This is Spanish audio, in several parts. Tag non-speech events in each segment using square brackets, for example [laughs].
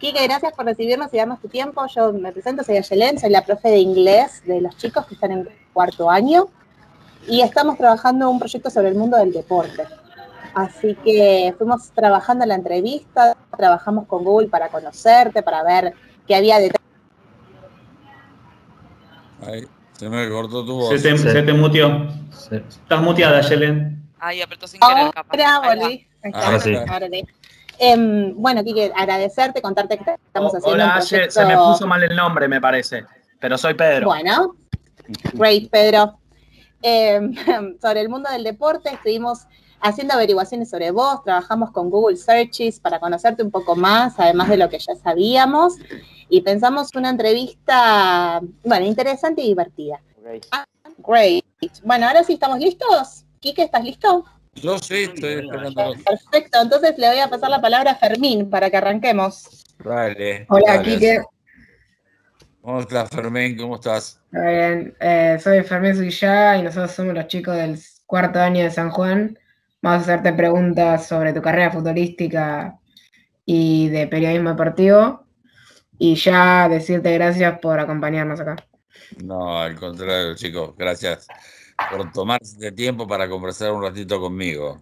Kike, gracias por recibirnos y darnos tu tiempo. Yo me presento, soy Ayelen, soy la profe de inglés de los chicos que están en cuarto año y estamos trabajando un proyecto sobre el mundo del deporte. Así que fuimos trabajando la entrevista, trabajamos con Google para conocerte, para ver qué había detrás. Ay, se me cortó tu voz. Se te, mutió. Estás muteada, Yelen. Ay, apretó sin querer, capaz. Ahora sí. Ahora sí. Em, bueno, Quique, agradecerte, contarte que estamos haciendo. un proyecto... se me puso mal el nombre, me parece, pero soy Pedro. Bueno, great, Pedro. Em, [laughs] sobre el mundo del deporte, estuvimos haciendo averiguaciones sobre vos, trabajamos con Google Searches para conocerte un poco más, además de lo que ya sabíamos, y pensamos una entrevista, bueno, interesante y divertida. Great. Ah, great. Bueno, ahora sí estamos listos. Quique, ¿estás listo? Yo sí estoy esperando. Perfecto, entonces le voy a pasar la palabra a Fermín para que arranquemos. Dale. Hola, Kike. Hola, Fermín, ¿cómo estás? Muy bien, eh, soy Fermín Suillá y nosotros somos los chicos del cuarto año de San Juan. Vamos a hacerte preguntas sobre tu carrera futbolística y de periodismo deportivo. Y ya decirte gracias por acompañarnos acá. No, al contrario, chicos, gracias por tomarse tiempo para conversar un ratito conmigo.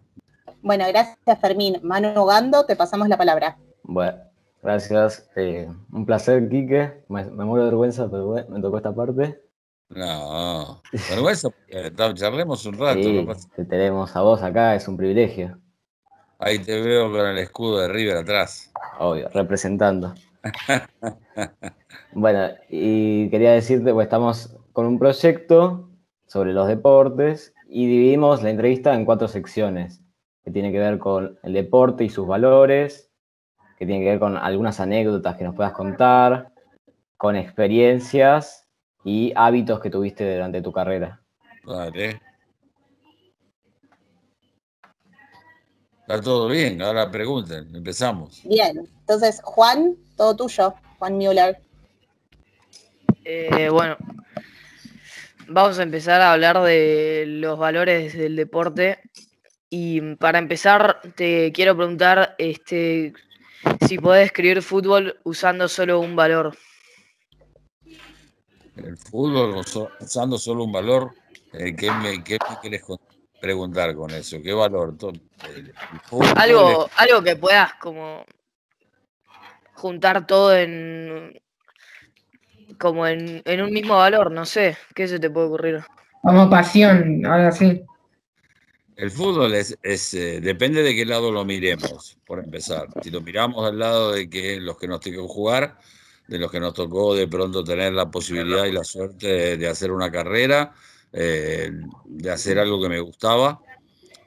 Bueno, gracias Fermín. Manu Gando, te pasamos la palabra. Bueno, gracias. Eh, un placer, Quique. Me, muero de vergüenza, pero me tocó esta parte. No, vergüenza, charlemos un rato. Sí, te tenemos a vos acá, es un privilegio. Ahí te veo con el escudo de River atrás. Obvio, representando. [laughs] bueno, y quería decirte, pues estamos con un proyecto sobre los deportes y dividimos la entrevista en cuatro secciones, que tiene que ver con el deporte y sus valores, que tiene que ver con algunas anécdotas que nos puedas contar, con experiencias y hábitos que tuviste durante tu carrera. Vale. Está todo bien, ahora pregunten, empezamos. Bien, entonces Juan, todo tuyo, Juan Müller. Eh, bueno, vamos a empezar a hablar de los valores del deporte. Y para empezar, te quiero preguntar este, si podés escribir fútbol usando solo un valor. El fútbol usando solo un valor, eh, ¿qué, me, qué preguntar con eso? ¿Qué valor? algo, algo que puedas como juntar todo en como en, un mismo valor, no sé, ¿qué se te puede ocurrir? Como pasión, ahora sí. El fútbol es, es eh, depende de qué lado lo miremos, por empezar. Si lo miramos al lado de que los que nos tocó jugar, de los que nos tocó de pronto tener la posibilidad y la suerte de, hacer una carrera, eh, de hacer algo que me gustaba,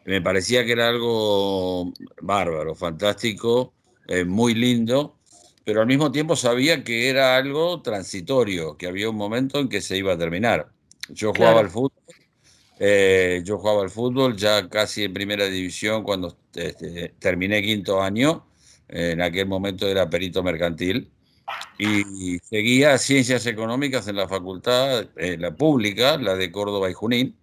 me parecía que era algo bárbaro, fantástico, eh, muy lindo, pero al mismo tiempo sabía que era algo transitorio, que había un momento en que se iba a terminar. Yo jugaba al fútbol, eh, yo jugaba al fútbol ya casi en primera división cuando este, terminé quinto año, en aquel momento era perito mercantil, y seguía ciencias económicas en la facultad, en la pública, la de Córdoba y Junín,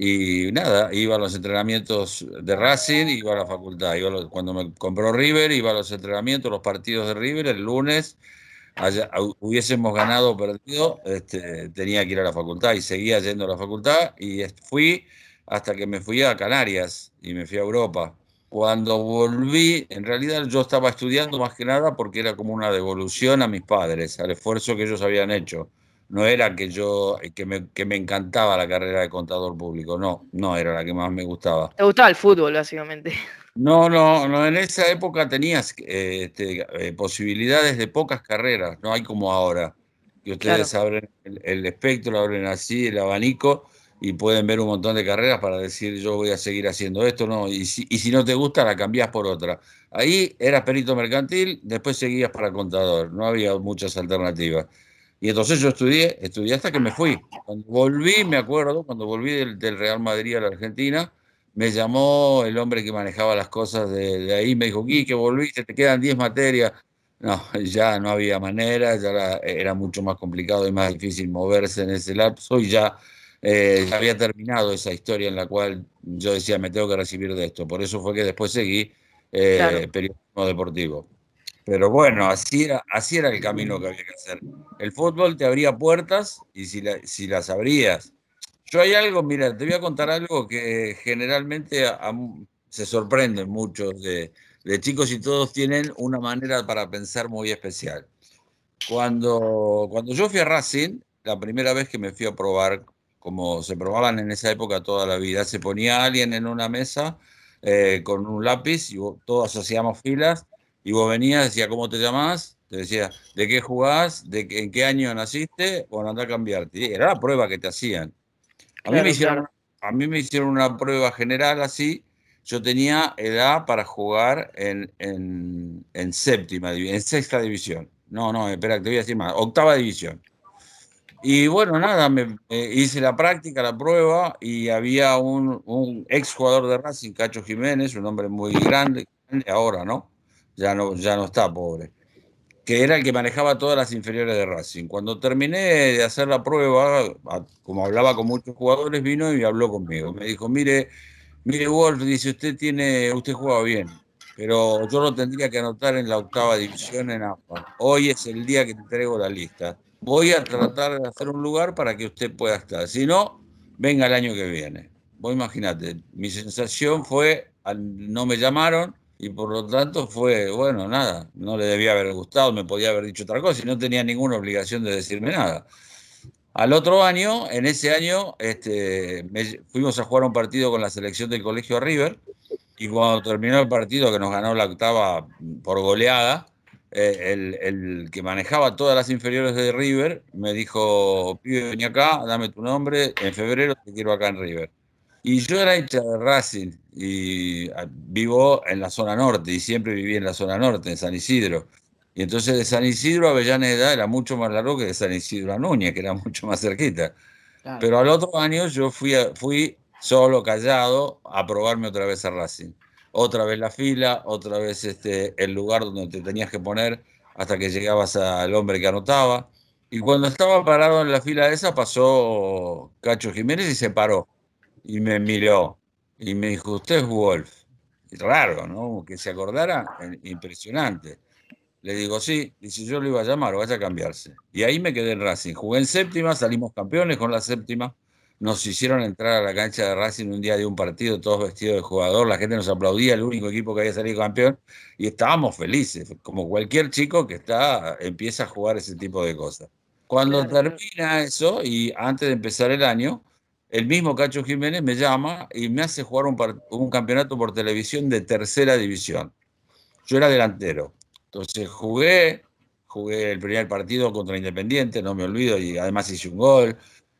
y nada, iba a los entrenamientos de Racing, iba a la facultad. Iba cuando me compró River, iba a los entrenamientos, los partidos de River, el lunes, hubiésemos ganado o perdido, este, tenía que ir a la facultad y seguía yendo a la facultad y fui hasta que me fui a Canarias y me fui a Europa. Cuando volví, en realidad yo estaba estudiando más que nada porque era como una devolución a mis padres, al esfuerzo que ellos habían hecho no era que yo eh, que me, encantaba la carrera de contador público, no, no era la que más me gustaba. ¿Te gustaba el fútbol, básicamente? No, no, no en esa época tenías eh, este, eh, posibilidades de pocas carreras, no hay como ahora, que ustedes abren el, espectro, abren así el abanico y pueden ver un montón de carreras para decir yo voy a seguir haciendo esto, no, y si, y si no te gusta la cambias por otra. Ahí eras perito mercantil, después seguías para contador, no había muchas alternativas. Y entonces yo estudié, estudié hasta que me fui. Cuando volví, me acuerdo, cuando volví del, Real Madrid a la Argentina, me llamó el hombre que manejaba las cosas de, ahí, me dijo, que volviste, te quedan 10 materias. No, [laughs] ya no había manera, ya era, mucho más complicado y más difícil moverse en ese lapso y eh, ya, había terminado esa historia en la cual yo decía, me tengo que recibir de esto. Por eso fue que después seguí eh, periodismo deportivo. Pero bueno, así era, así era el camino mm. que había que hacer. El fútbol te abría puertas y si, si las abrías. Yo hay algo, mira, te voy a contar algo que generalmente se sorprenden muchos de, chicos y todos tienen una manera para pensar muy especial. Cuando, cuando yo fui a Racing, la primera vez que me fui a probar, como se probaban en esa época toda la vida, se ponía alguien en una mesa eh, con un lápiz y todos hacíamos filas y vos venías, decía, ¿cómo te llamás? Te decía, ¿de qué jugás? ¿De qué, ¿En qué año naciste? Bueno, andá a cambiarte. era la prueba que te hacían. A, mí me hicieron, a mí me hicieron una prueba general así. Yo tenía edad para jugar en, séptima, en sexta división. No, no, espera, te voy a decir más. Octava división. Y bueno, nada, me, hice la práctica, la prueba, y había un, un ex jugador de Racing, Cacho Jiménez, un hombre muy grande, ahora, ¿no? ya no, ya está pobre, que era el que manejaba todas las inferiores de Racing. Cuando terminé de hacer la prueba, como hablaba con muchos jugadores, vino y habló conmigo. Me dijo, mire, mire Wolf, dice, usted tiene, usted juega bien, pero yo lo tendría que anotar en la octava división en AFA. Hoy es el día que te traigo la lista. Voy a tratar de hacer un lugar para que usted pueda estar. Si no, venga el año que viene. Vos imaginate, mi sensación fue, no me llamaron, y por lo tanto fue, bueno, nada, no le debía haber gustado, me podía haber dicho otra cosa y no tenía ninguna obligación de decirme nada. Al otro año, en ese año, este, fuimos a jugar un partido con la selección del colegio River y cuando terminó el partido que nos ganó la octava por goleada, eh, el, que manejaba todas las inferiores de River me dijo, pibe, vení acá, dame tu nombre, en febrero te quiero acá en River. Y yo era hincha de Racing y ah, vivo en la zona norte y siempre viví en la zona norte, en San Isidro. Y entonces de San Isidro a Avellaneda era mucho más largo que de San Isidro a Núñez, que era [laughs] mucho más cerquita. Pero al otro año yo fui, fui solo, callado, a probarme otra vez a Racing. Otra vez la fila, otra vez este, el lugar donde te tenías que poner hasta que llegabas al hombre que anotaba. Y cuando estaba parado en la fila esa pasó Cacho Jiménez y se paró y me miró. Y me dijo, usted es Wolf. raro, ¿no? Que se acordara, eh, impresionante. Le digo, sí, Y si yo lo iba a llamar, vaya a cambiarse. Y ahí me quedé en Racing. Jugué en séptima, salimos campeones con la séptima. Nos hicieron entrar a la cancha de Racing un día de un partido, todos vestidos de jugador. La gente nos aplaudía, el único equipo que había salido campeón. Y estábamos felices, como cualquier chico que está, empieza a jugar ese tipo de cosas. Cuando termina eso, y antes de empezar el año, el mismo Cacho Jiménez me llama y me hace jugar un, un campeonato por televisión de tercera división. Yo era delantero. Entonces jugué, jugué el primer partido contra Independiente, no me olvido, y además hice un gol.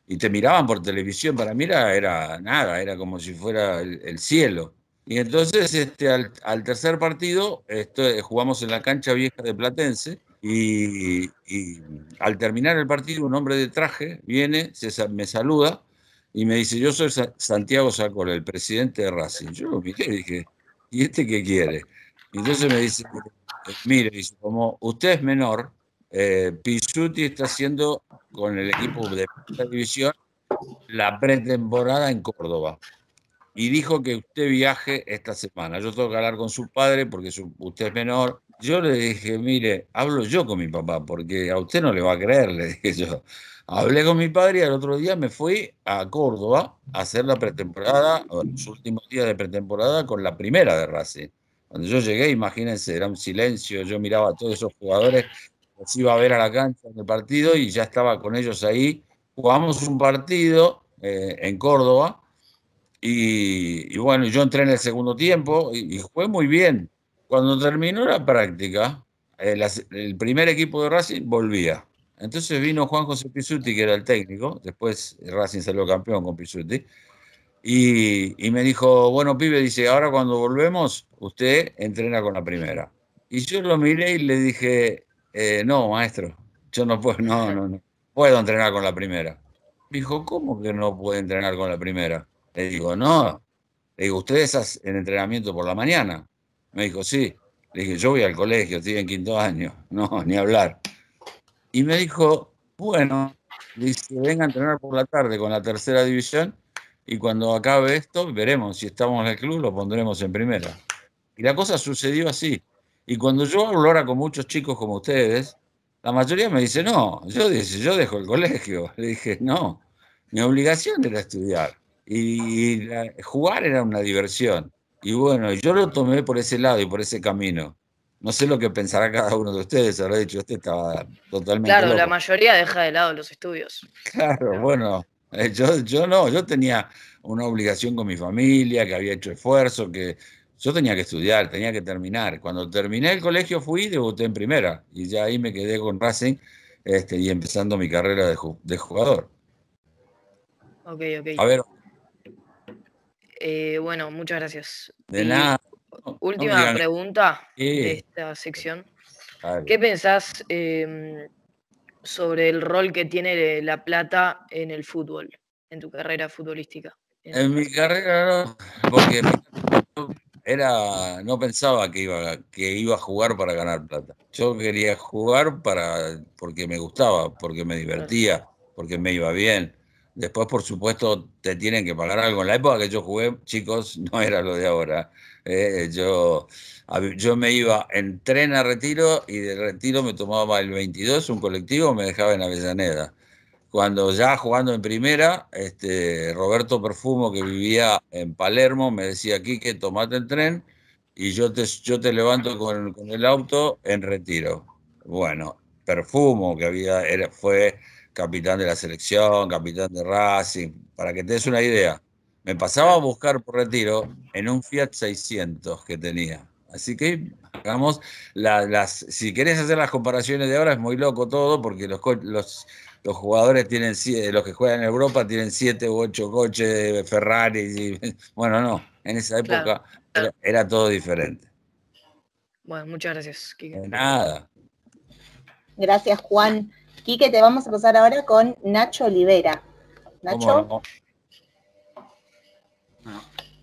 Y te miraban por televisión, para mí era, nada, era como si fuera el, cielo. Y entonces este, al, tercer partido eh, jugamos en la cancha vieja de Platense y, y, al terminar el partido un hombre de traje viene, se, me saluda y me dice, yo soy Santiago Sacola, el presidente de Racing. Yo lo dije, ¿y este qué quiere? Y entonces me dice, mire, como usted es menor, eh, Pizzuti está haciendo con el equipo de la división la pretemporada en Córdoba. Y dijo que usted viaje esta semana. Yo tengo que hablar con su padre porque usted es menor yo le dije, mire, hablo yo con mi papá, porque a usted no le va a creer, le [laughs] dije yo. Hablé con mi padre y al otro día me fui a Córdoba a hacer la pretemporada, los últimos días de pretemporada con la primera de Racing. Cuando yo llegué, imagínense, era un silencio, yo miraba a todos esos jugadores, los iba a ver a la cancha en el partido y ya estaba con ellos ahí. Jugamos un partido eh, en Córdoba y, bueno, yo entré en el segundo tiempo y, y jugué muy bien. Cuando terminó la práctica, eh, el, primer equipo de Racing volvía. Entonces vino Juan José Pizzuti, que era el técnico, después Racing salió campeón con Pizzuti, y, me dijo, bueno, pibe, dice, ahora cuando volvemos, usted entrena con la primera. Y yo lo miré y le dije, eh, no, maestro, yo no puedo, no, no, no, puedo entrenar con la primera. Me dijo, ¿cómo que no puede entrenar con la primera? Le digo, no, le digo, ustedes entrenamiento por la mañana. Me dijo, sí. Le dije, yo voy al colegio, estoy en quinto año. [laughs] No, ni hablar. Y me dijo, bueno, dice, venga a entrenar por la tarde con la tercera división y cuando acabe esto veremos si estamos en el club, lo pondremos en primera. Y la cosa sucedió así. Y cuando yo hablo ahora con muchos chicos como ustedes, la mayoría me dice, no, yo, dice, yo dejo el colegio. [laughs] Le dije, no, mi obligación era estudiar. Y, jugar era una diversión. Y bueno, yo lo tomé por ese lado y por ese camino. No sé lo que pensará cada uno de ustedes, habrá dicho, este estaba totalmente. Claro, la mayoría deja de lado los estudios. Claro, bueno, eh, yo, yo no, yo tenía una obligación con mi familia, que había hecho esfuerzo, que yo tenía que estudiar, tenía que terminar. Cuando terminé el colegio fui y debuté en primera, y ya ahí me quedé con Racing este, y empezando mi carrera de, de jugador. Ok, ok. A ver, eh, bueno, muchas gracias. De nada. última pregunta de esta sección. ¿Qué pensás em, sobre el rol que tiene la plata en el fútbol, en tu carrera futbolística? En, mi carrera porque era, no pensaba que iba, que iba a jugar para ganar plata. Yo quería jugar para, porque me gustaba, porque me divertía, porque me iba bien Después, por supuesto, te tienen que pagar algo. En la época que yo jugué, chicos, [laughs] no era lo de ahora. Eh, yo, yo me iba en tren a Retiro y de Retiro me tomaba el 22, un colectivo, me dejaba en Avellaneda. Cuando ya jugando en primera, este, Roberto Perfumo, que vivía en Palermo, me decía Quique, tomate el tren y yo te, yo te levanto con, con el auto en Retiro. Bueno, Perfumo, que había, era, fue capitán de la selección, capitán de Racing, para que te des una idea. Me pasaba a buscar por retiro en un Fiat 600 que tenía. Así que, digamos, las, si querés hacer las comparaciones de ahora es muy loco todo, porque los, jugadores tienen, eh, los que juegan en Europa tienen siete u ocho coches, Ferrari, [laughs] bueno, no, en esa época Era, todo diferente. Bueno, muchas gracias. nada. Gracias, Juan. Quique, te vamos a pasar ahora con Nacho Olivera. Nacho.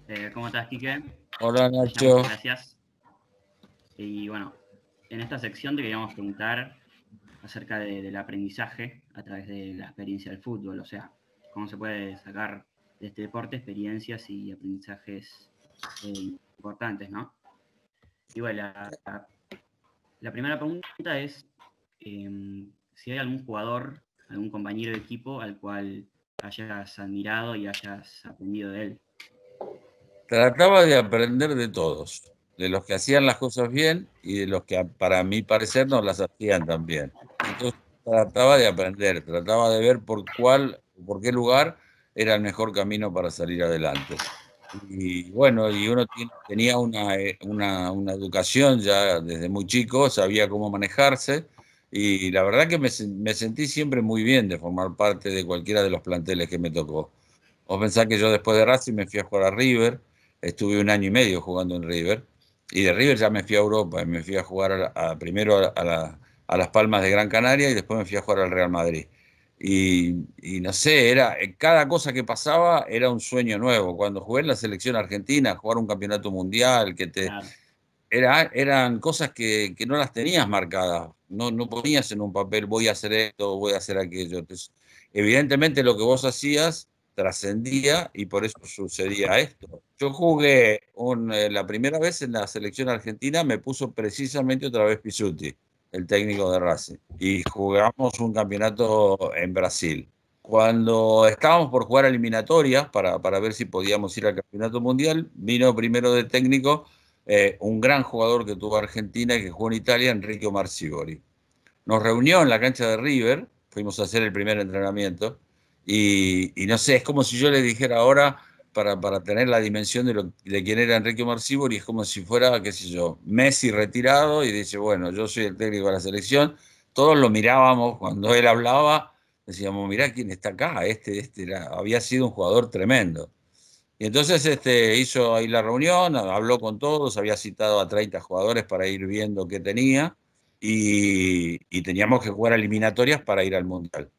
Eh, ¿cómo estás, Quique? Hola, Nacho. gracias. Y bueno, en esta sección te queríamos preguntar acerca del aprendizaje a través de la experiencia del fútbol, o sea, cómo se puede sacar de este deporte experiencias y aprendizajes eh, importantes, ¿no? Y bueno, la, primera pregunta es, em, si hay algún jugador, algún compañero de equipo al cual hayas admirado y hayas aprendido de él. Trataba de aprender de todos, de los que hacían las cosas bien y de los que para mi parecer no las hacían tan bien. Entonces trataba de aprender, trataba de ver por cuál, por qué lugar era el mejor camino para salir adelante. Y bueno, y uno tenía eh, una, una educación ya desde muy chico, sabía cómo manejarse y la verdad que me, sentí siempre muy bien de formar parte de cualquiera de los planteles que me tocó. Vos pensás que yo después de Racing me fui a jugar a River, estuve un año y medio jugando en River, y de River ya me fui a Europa, y me fui a jugar primero a, Las Palmas de Gran Canaria y después me fui a jugar al Real Madrid. Y, no sé, era eh, cada cosa que pasaba era un sueño nuevo. Cuando jugué en la selección argentina, jugar un campeonato mundial, que te eran cosas que, que, no las tenías marcadas, no, no ponías en un papel voy a hacer esto, voy a hacer aquello. evidentemente lo que vos hacías trascendía y por eso sucedía esto. Yo jugué eh, la primera vez en la selección argentina, me puso precisamente otra vez Pizzuti, el técnico de Racing, y jugamos un campeonato en Brasil. Cuando estábamos por jugar eliminatorias para, para ver si podíamos ir al campeonato mundial, vino primero de técnico eh, un gran jugador que tuvo Argentina y que jugó en Italia, Enrique Marcigori. Nos reunió en la cancha de River, fuimos a hacer el primer entrenamiento, y, no sé, es como si yo le dijera ahora, para, tener la dimensión de, de quién era Enrique Sibori, es como si fuera, qué sé yo, Messi retirado y dice, bueno, yo soy el técnico de la selección. Todos lo mirábamos cuando él hablaba, decíamos, mira quién está acá, este, este había sido un jugador tremendo. Y entonces este, hizo ahí la reunión, habló con todos, había citado a 30 jugadores para ir viendo qué tenía y, teníamos que jugar eliminatorias para ir al Mundial.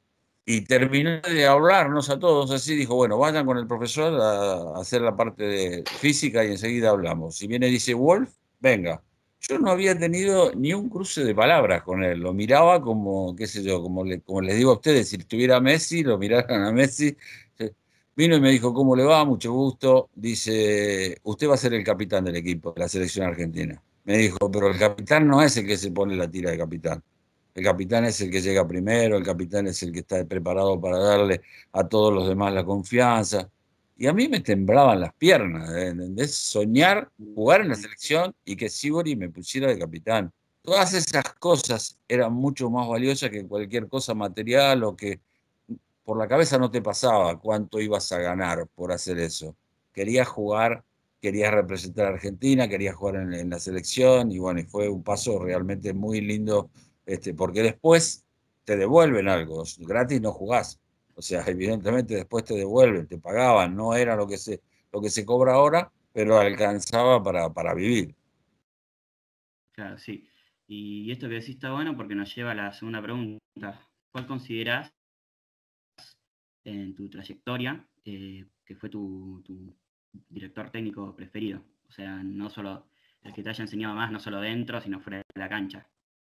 Y terminó de hablarnos a todos así, dijo, bueno, vayan con el profesor a, hacer la parte de física y enseguida hablamos. si viene y dice, Wolf, venga. Yo no había tenido ni un cruce de palabras con él, lo miraba como, qué sé yo, como, como les digo a ustedes, si estuviera Messi, lo miraran a Messi Vino y me dijo, ¿cómo le va? Mucho gusto. Dice, usted va a ser el capitán del equipo, de la selección argentina. Me dijo, pero el capitán no es el que se pone la tira de capitán. El capitán es el que llega primero, el capitán es el que está preparado para darle a todos los demás la confianza. Y a mí me tembraban las piernas, ¿eh? de Soñar, jugar en la selección y que Sibori me pusiera de capitán. Todas esas cosas eran mucho más valiosas que cualquier cosa material o que por la cabeza no te pasaba cuánto ibas a ganar por hacer eso. Querías jugar, querías representar a Argentina, querías jugar en, la selección y bueno, fue un paso realmente muy lindo, este, porque después te devuelven algo, gratis no jugás. O sea, [laughs] evidentemente después te devuelven, te pagaban, no era lo que se, lo que se cobra ahora, pero alcanzaba para, para vivir. Claro, sí. Y esto que decís está bueno porque nos lleva a la segunda pregunta. ¿Cuál consideras en tu trayectoria, eh, que fue tu, director técnico preferido. O sea, no solo el que te haya enseñado más, no solo dentro, sino fuera de la cancha.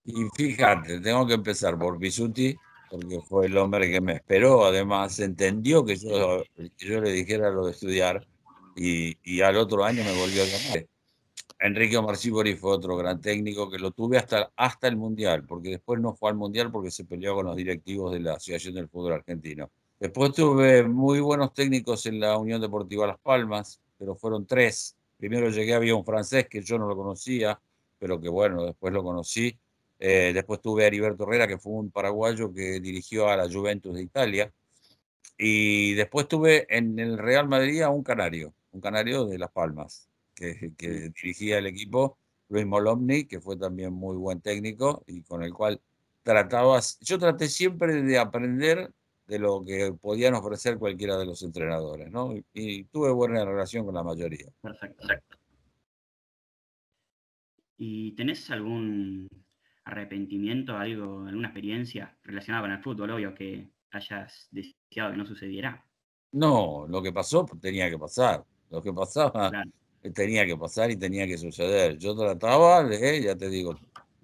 Y fíjate, tengo que empezar por Bisuti, porque fue el hombre que me esperó, además entendió que yo, le dijera lo de estudiar y, y al otro año me volvió a llamar. Enrique Marcibori fue otro gran técnico que lo tuve hasta, hasta el Mundial, porque después no fue al Mundial porque se peleó con los directivos de la Asociación del Fútbol Argentino. Después tuve muy buenos técnicos en la Unión Deportiva Las Palmas, pero fueron tres. Primero llegué había un francés que yo no lo conocía, pero que bueno, después lo conocí. Eh, después tuve a Heriberto Herrera, que fue un paraguayo que dirigió a la Juventus de Italia. Y después tuve en el Real Madrid a un canario, un canario de Las Palmas, que, dirigía el equipo, Luis Molomni, que fue también muy buen técnico y con el cual tratabas, yo traté siempre de aprender de lo que podían ofrecer cualquiera de los entrenadores, ¿no? Y, tuve buena relación con la mayoría. Perfecto. ¿Y tenés algún arrepentimiento, algo, alguna experiencia relacionada con el fútbol, obvio, que hayas deseado que no sucediera? No, lo que pasó tenía que pasar. Lo que pasaba tenía que pasar y tenía que suceder. Yo trataba, ya te digo,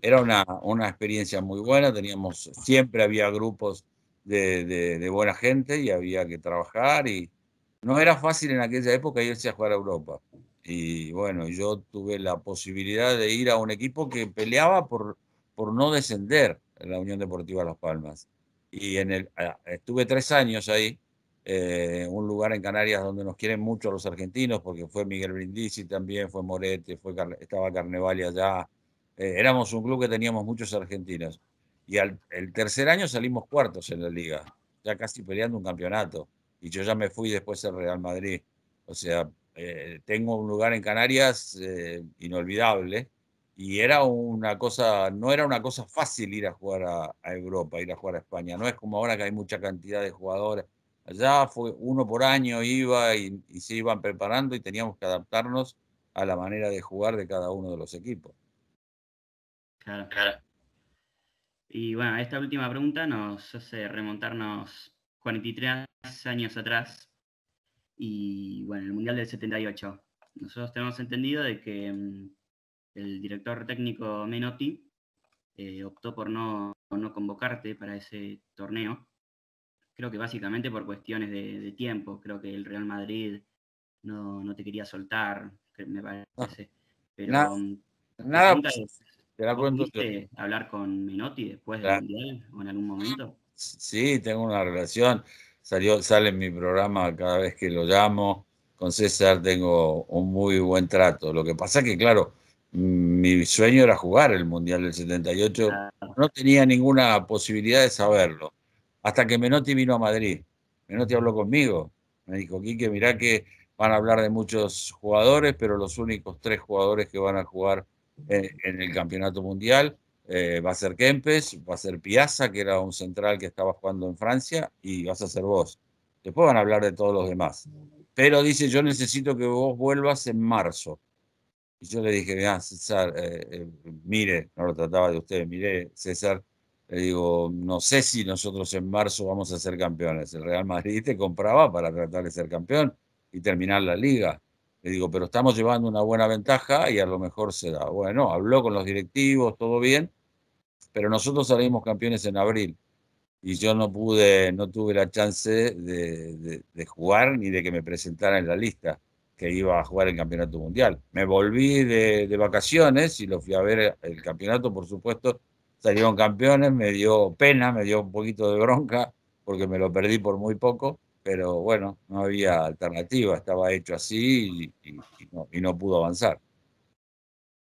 era una, una experiencia muy buena, teníamos, siempre había grupos de, buena gente y había que trabajar y no era fácil en aquella época irse a jugar a Europa. Y bueno, yo tuve la posibilidad de ir a un equipo que peleaba por, por no descender en la Unión Deportiva Las Palmas. Y en el, ah, estuve tres años ahí, en eh, un lugar en Canarias donde nos quieren mucho los argentinos, porque fue Miguel Brindisi también, fue Morete, fue, estaba Carnevale allá. Eh, éramos un club que teníamos muchos argentinos. Y al el tercer año salimos cuartos en la liga, ya casi peleando un campeonato. Y yo ya me fui después al Real Madrid. O sea, eh, tengo un lugar en Canarias eh, inolvidable. Y era una cosa, no era una cosa fácil ir a jugar a, Europa, ir a jugar a España. No es como ahora que hay mucha cantidad de jugadores. Allá fue uno por año, iba y, y, se iban preparando y teníamos que adaptarnos a la manera de jugar de cada uno de los equipos. Claro, claro. Y bueno, esta última pregunta nos hace remontarnos 43 años atrás y bueno, el Mundial del 78. Nosotros tenemos entendido de que mm, el director técnico Menotti eh, optó por no, no, convocarte para ese torneo. Creo que básicamente por cuestiones de, tiempo. Creo que el Real Madrid no, no te quería soltar, me ah. parece. Pero, mm, nada, Será pronto. hablar con Menotti después del Mundial o en algún momento? Sí, tengo una relación. Salió, sale en mi programa cada vez que lo llamo. Con César tengo un muy buen trato. Lo que pasa es que, claro, mm, mi sueño era jugar el Mundial del 78. No tenía ninguna posibilidad de saberlo. Hasta que Menotti vino a Madrid. Menotti habló conmigo. Me dijo, Quique, mirá que van a hablar de muchos jugadores, pero los únicos tres jugadores que van a jugar eh, en, el campeonato mundial. Eh, va a ser Kempes, va a ser Piazza, que era un central que estaba jugando en Francia, y vas a ser vos. Después van a hablar de todos los demás. Pero dice, yo necesito que vos vuelvas en marzo. Y yo le dije, mira, ah, César, eh, mire, no lo trataba de usted, mire, César, le digo, no sé si nosotros en marzo vamos a ser campeones. El Real Madrid te compraba para tratar de ser campeón y terminar la liga. Le digo, pero estamos llevando una buena ventaja y a lo mejor se da. Bueno, habló con los directivos, todo bien, pero nosotros salimos campeones en abril y yo no pude, no tuve la chance de, jugar ni de que me presentara en la lista que iba a jugar el campeonato mundial. Me volví de, de, vacaciones y lo fui a ver el campeonato, por supuesto, salieron campeones, me dio pena, me dio un poquito de bronca porque me lo perdí por muy poco, pero bueno, no había alternativa, estaba hecho así y, no, pudo avanzar.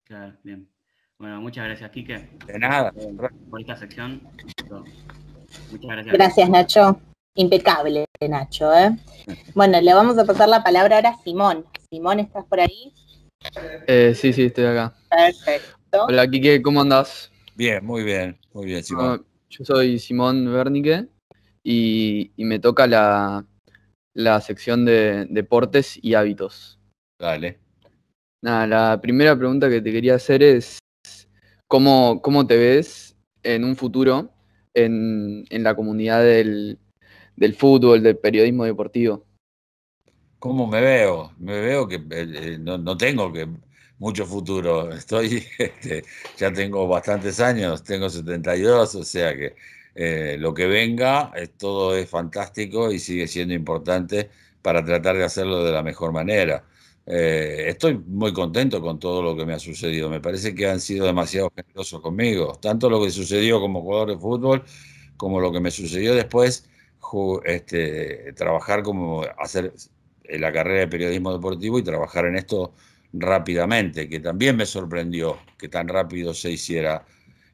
Claro, bien. Bueno, muchas gracias, Quique. De nada. Este, por esta sección. Muchas gracias. Gracias, Nacho. Impecable, Nacho. ¿eh? [laughs] Bueno, le vamos a pasar la palabra ahora a Simón. Simón, ¿estás por ahí? Eh, sí, sí, estoy acá. Perfecto. Hola, Quique, ¿cómo andás? Bien, muy bien, muy bien, Simón. Ah, yo soy Simón Vernique y, me toca la, la sección de deportes y hábitos. Dale. Nada, la primera pregunta que te quería hacer es, ¿cómo, cómo te ves en un futuro en, en la comunidad del, del, fútbol, del periodismo deportivo? ¿Cómo me veo? Me veo que eh, no, no, tengo que mucho futuro. [laughs] Estoy, este, ya tengo bastantes años, tengo 72, o sea que eh, lo que venga, eh, todo es fantástico y sigue siendo importante para tratar de hacerlo de la mejor manera. Eh, estoy muy contento con todo lo que me ha sucedido. Me parece que han sido demasiado generosos conmigo, tanto lo que sucedió como jugador de fútbol, como lo que me sucedió después, este, trabajar como hacer la carrera de periodismo deportivo y trabajar en esto rápidamente, que también me sorprendió que tan rápido se hiciera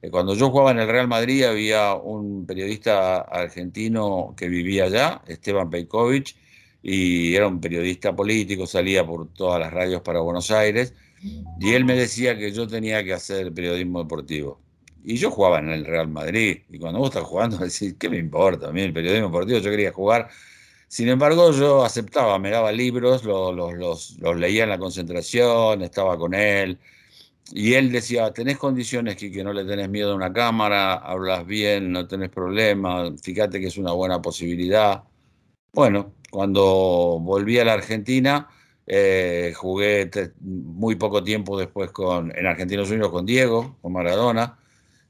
eh, cuando yo jugaba en el Real Madrid había un periodista argentino que vivía allá, Esteban Pejkovic, y era un periodista político, salía por todas las radios para Buenos Aires, y él me decía que yo tenía que hacer periodismo deportivo. Y yo jugaba en el Real Madrid, y cuando vos estás jugando [laughs] decís, ¿qué me importa? A mí el periodismo deportivo yo quería jugar. Sin embargo, yo aceptaba, me daba libros, los, los leía en la concentración, estaba con él, y él decía, tenés condiciones, que no le tenés miedo a una cámara, hablas bien, no tenés problemas fíjate que es una buena posibilidad. Bueno, cuando volví a la Argentina, eh, jugué muy poco tiempo después con, en Argentinos Unidos con Diego, con Maradona,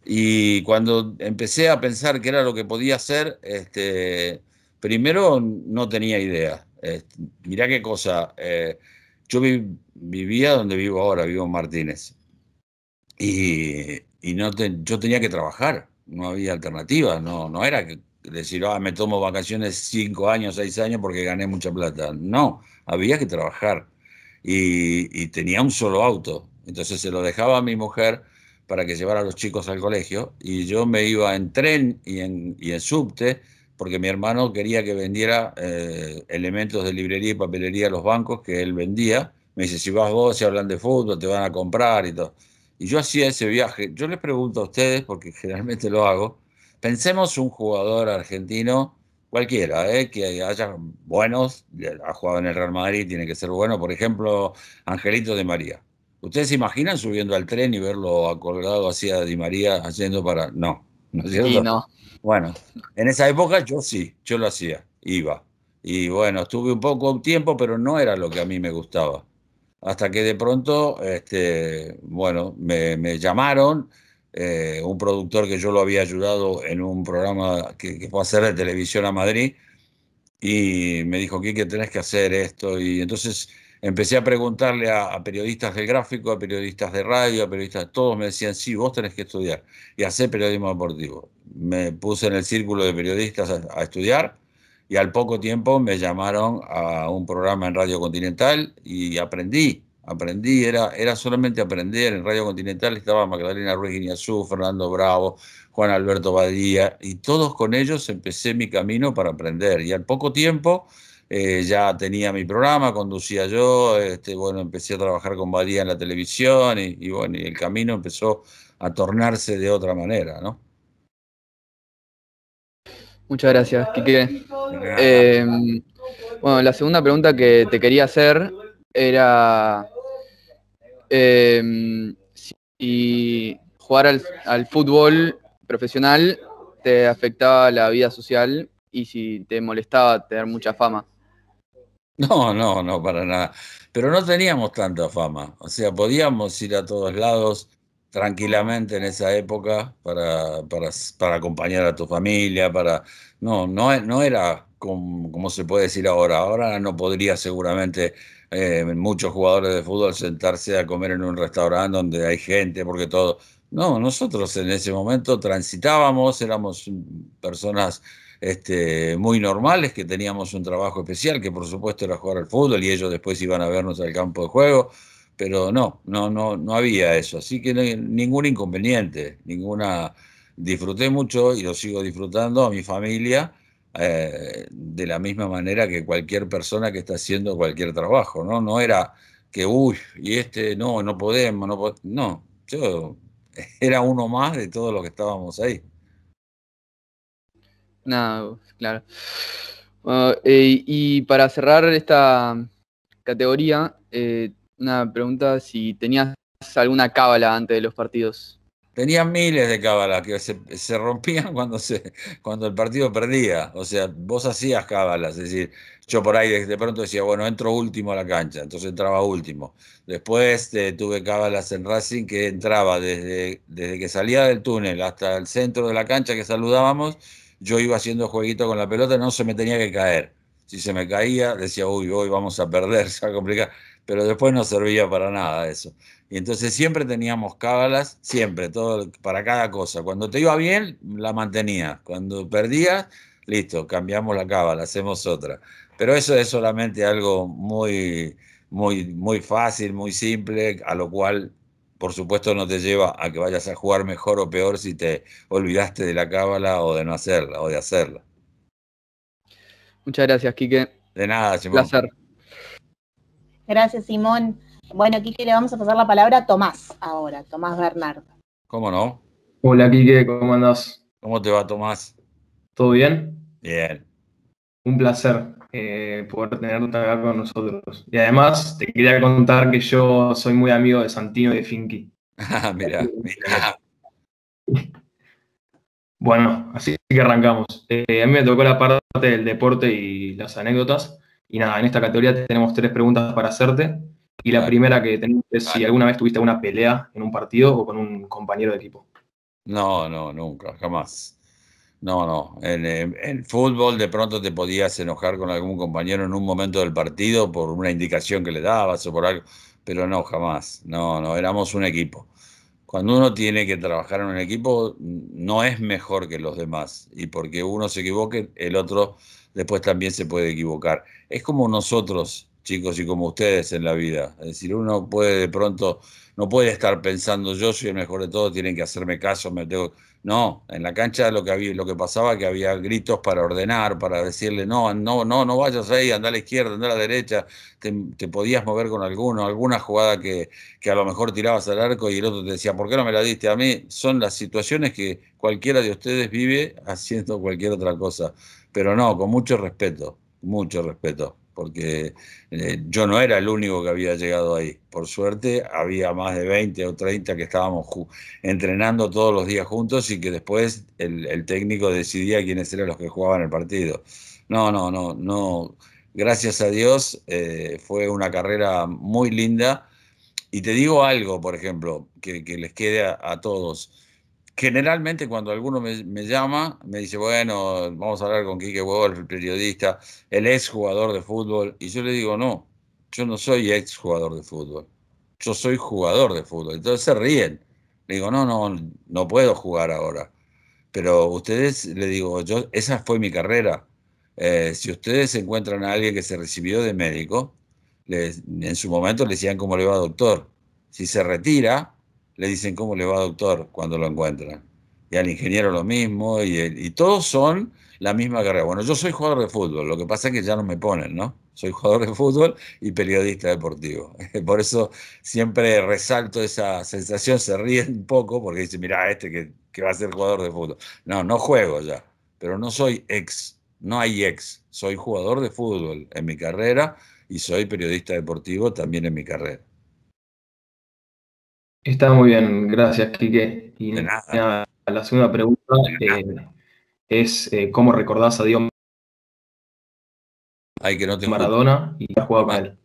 y cuando empecé a pensar que era lo que podía hacer, este, primero no tenía idea. Este, mirá qué cosa, eh, yo vivía donde vivo ahora, vivo en Martínez. Y, no yo tenía que trabajar, no había alternativa, no, no era que decir, ah, me tomo vacaciones cinco años, seis años porque gané mucha plata. No, había que trabajar. Y, tenía un solo auto, entonces se lo dejaba a mi mujer para que llevara a los chicos al colegio y yo me iba en tren y en, subte porque mi hermano quería que vendiera eh, elementos de librería y papelería a los bancos que él vendía. Me dice, si vas vos, se hablan de fútbol, te van a comprar y todo y yo hacía ese viaje, yo les pregunto a ustedes, porque generalmente lo hago, pensemos un jugador argentino, cualquiera, eh, que haya buenos, ha jugado en el Real Madrid, tiene que ser bueno, por ejemplo, Angelito de María. ¿Ustedes se imaginan subiendo al tren y verlo colgado así a Di María haciendo para.? No, ¿no es cierto? Sí, no. Bueno, en esa época yo sí, yo lo hacía, iba. Y bueno, estuve un poco tiempo, pero no era lo que a mí me gustaba hasta que de pronto, este, bueno, me, llamaron, eh, un productor que yo lo había ayudado en un programa que, que fue a hacer de televisión a Madrid, y me dijo, ¿qué tenés que hacer esto, y entonces empecé a preguntarle a, periodistas del gráfico, a periodistas de radio, a periodistas, todos me decían, sí, vos tenés que estudiar y hacer periodismo deportivo. Me puse en el círculo de periodistas a estudiar y al poco tiempo me llamaron a un programa en Radio Continental y aprendí, aprendí, era, era solamente aprender. En Radio Continental estaba Magdalena Ruiz Guineazú, Fernando Bravo, Juan Alberto Badía, y todos con ellos empecé mi camino para aprender. Y al poco tiempo eh, ya tenía mi programa, conducía yo, este, bueno, empecé a trabajar con Badía en la televisión y, bueno, y el camino empezó a tornarse de otra manera, ¿no? Muchas gracias, Kike. Em, bueno, la segunda pregunta que te quería hacer era em, si jugar al, fútbol profesional te afectaba la vida social y si te molestaba tener mucha fama. No, no, no, para nada. Pero no teníamos tanta fama. O sea, podíamos ir a todos lados tranquilamente en esa época para, para, acompañar a tu familia, para... No, no, no era como, como, se puede decir ahora. Ahora no podría seguramente eh, muchos jugadores de fútbol sentarse a comer en un restaurante donde hay gente, porque todo... No, nosotros en ese momento transitábamos, éramos personas este, muy normales, que teníamos un trabajo especial, que por supuesto era jugar al fútbol y ellos después iban a vernos al campo de juego pero no, no, no, no había eso. Así que ningún inconveniente, ninguna. Disfruté mucho y lo sigo disfrutando a mi familia eh, de la misma manera que cualquier persona que está haciendo cualquier trabajo, ¿no? No era que, uy, y este, no, no podemos, no No, yo [laughs] era uno más de todos los que estábamos ahí. nada claro. Ah, eh, y para cerrar esta categoría, eh, una pregunta si tenías alguna cábala antes de los partidos. Tenía miles de cábalas que se, rompían [laughs] cuando, se, cuando el partido perdía. O sea, vos hacías cábalas. Es decir, yo por ahí de pronto decía, bueno, entro último a la cancha. Entonces entraba último. Después eh, tuve cábalas en Racing que entraba desde, desde que salía del túnel hasta el centro de la cancha que saludábamos. Yo iba haciendo jueguito con la pelota, y no se me tenía que caer. Si se me caía, decía, uy, hoy vamos a perder, se [laughs] va a complicar pero después no servía para nada eso. Y entonces siempre teníamos cábalas, siempre, todo para cada cosa. Cuando te iba bien, la mantenías. Cuando perdías, listo, cambiamos la cábala, hacemos otra. Pero eso es solamente algo muy, muy, muy fácil, muy simple, a lo cual, por supuesto, no te lleva a que vayas a jugar mejor o peor si te olvidaste de la cábala o de no hacerla o de hacerla. Muchas gracias, Quique. De nada, Simón. Placer. Gracias, Simón. Bueno, Quique, le vamos a pasar la palabra a Tomás ahora, Tomás Bernardo. ¿Cómo no? Hola, Quique, ¿cómo andás? ¿Cómo te va, Tomás? ¿Todo bien? Bien. Un placer eh, poder tenerte acá con nosotros. Y además, te quería contar que yo soy muy amigo de Santino y de Finky. mira, [laughs] mira. Bueno, así que arrancamos. Eh, a mí me tocó la parte del deporte y las anécdotas. Y nada, en esta categoría tenemos tres preguntas para hacerte. Y la primera que tenemos es si alguna vez tuviste una pelea en un partido o con un compañero de equipo. No, no, nunca, jamás. No, no. En, en, fútbol de pronto te podías enojar con algún compañero en un momento del partido por una indicación que le dabas o por algo, pero no, jamás. No, no, éramos un equipo. Cuando uno tiene que trabajar en un equipo, no es mejor que los demás. Y porque uno se equivoque, el otro después también se puede equivocar. Es como nosotros, chicos, y como ustedes en la vida. Es decir, uno puede de pronto, no puede estar pensando yo soy el mejor de todos, tienen que hacerme caso, me tengo que no, en la cancha lo que, había, lo que pasaba que había gritos para ordenar, para decirle, no, no, no, no vayas ahí, anda a la izquierda, anda a la derecha, te, podías mover con alguno, alguna jugada que, que, a lo mejor tirabas al arco y el otro te decía, ¿por qué no me la diste a mí? Son las situaciones que cualquiera de ustedes vive [laughs] haciendo cualquier otra cosa, pero no, con mucho respeto, mucho respeto porque eh, yo no era el único que había llegado ahí. Por suerte, había más de 20 o 30 que estábamos entrenando todos los días juntos y que después el, técnico decidía quiénes eran los que jugaban el partido. No, no, no, no. Gracias a Dios eh, fue una carrera muy linda. Y te digo algo, por ejemplo, que, les quede a todos generalmente cuando alguno me, llama, me dice, bueno, vamos a hablar con Quique Wolf, el periodista, el ex jugador de fútbol, y yo le digo, no, yo no soy ex jugador de fútbol, yo soy jugador de fútbol. Entonces se ríen. Le digo, no, no, no puedo jugar ahora. Pero ustedes, le digo, yo, esa fue mi carrera. Eh, si ustedes encuentran a alguien que se recibió de médico, en su momento le decían cómo le va, doctor. Si se retira, le dicen cómo le va doctor cuando lo encuentran. Y al ingeniero lo mismo, y, y, todos son la misma carrera. Bueno, yo soy jugador de fútbol, lo que pasa es que ya no me ponen, ¿no? Soy jugador de fútbol y periodista deportivo. [laughs] Por eso siempre resalto esa sensación, se ríen un poco porque dicen, mira, este que, que va a ser jugador de fútbol. No, no juego ya, pero no soy ex, no hay ex. Soy jugador de fútbol en mi carrera y soy periodista deportivo también en mi carrera. Está muy bien, gracias, Quique. Y la segunda pregunta eh, es eh, ¿cómo recordás a Dios que no Maradona y la jugaba mal?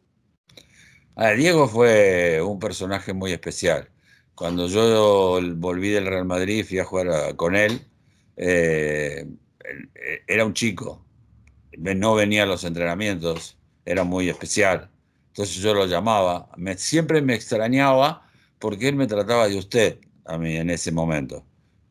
A ah, Diego fue un personaje muy especial. Cuando yo volví del Real Madrid, fui a jugar con él. Eh, era un chico, no venía a los entrenamientos, era muy especial. Entonces yo lo llamaba, me, siempre me extrañaba porque él me trataba de usted a mí en ese momento.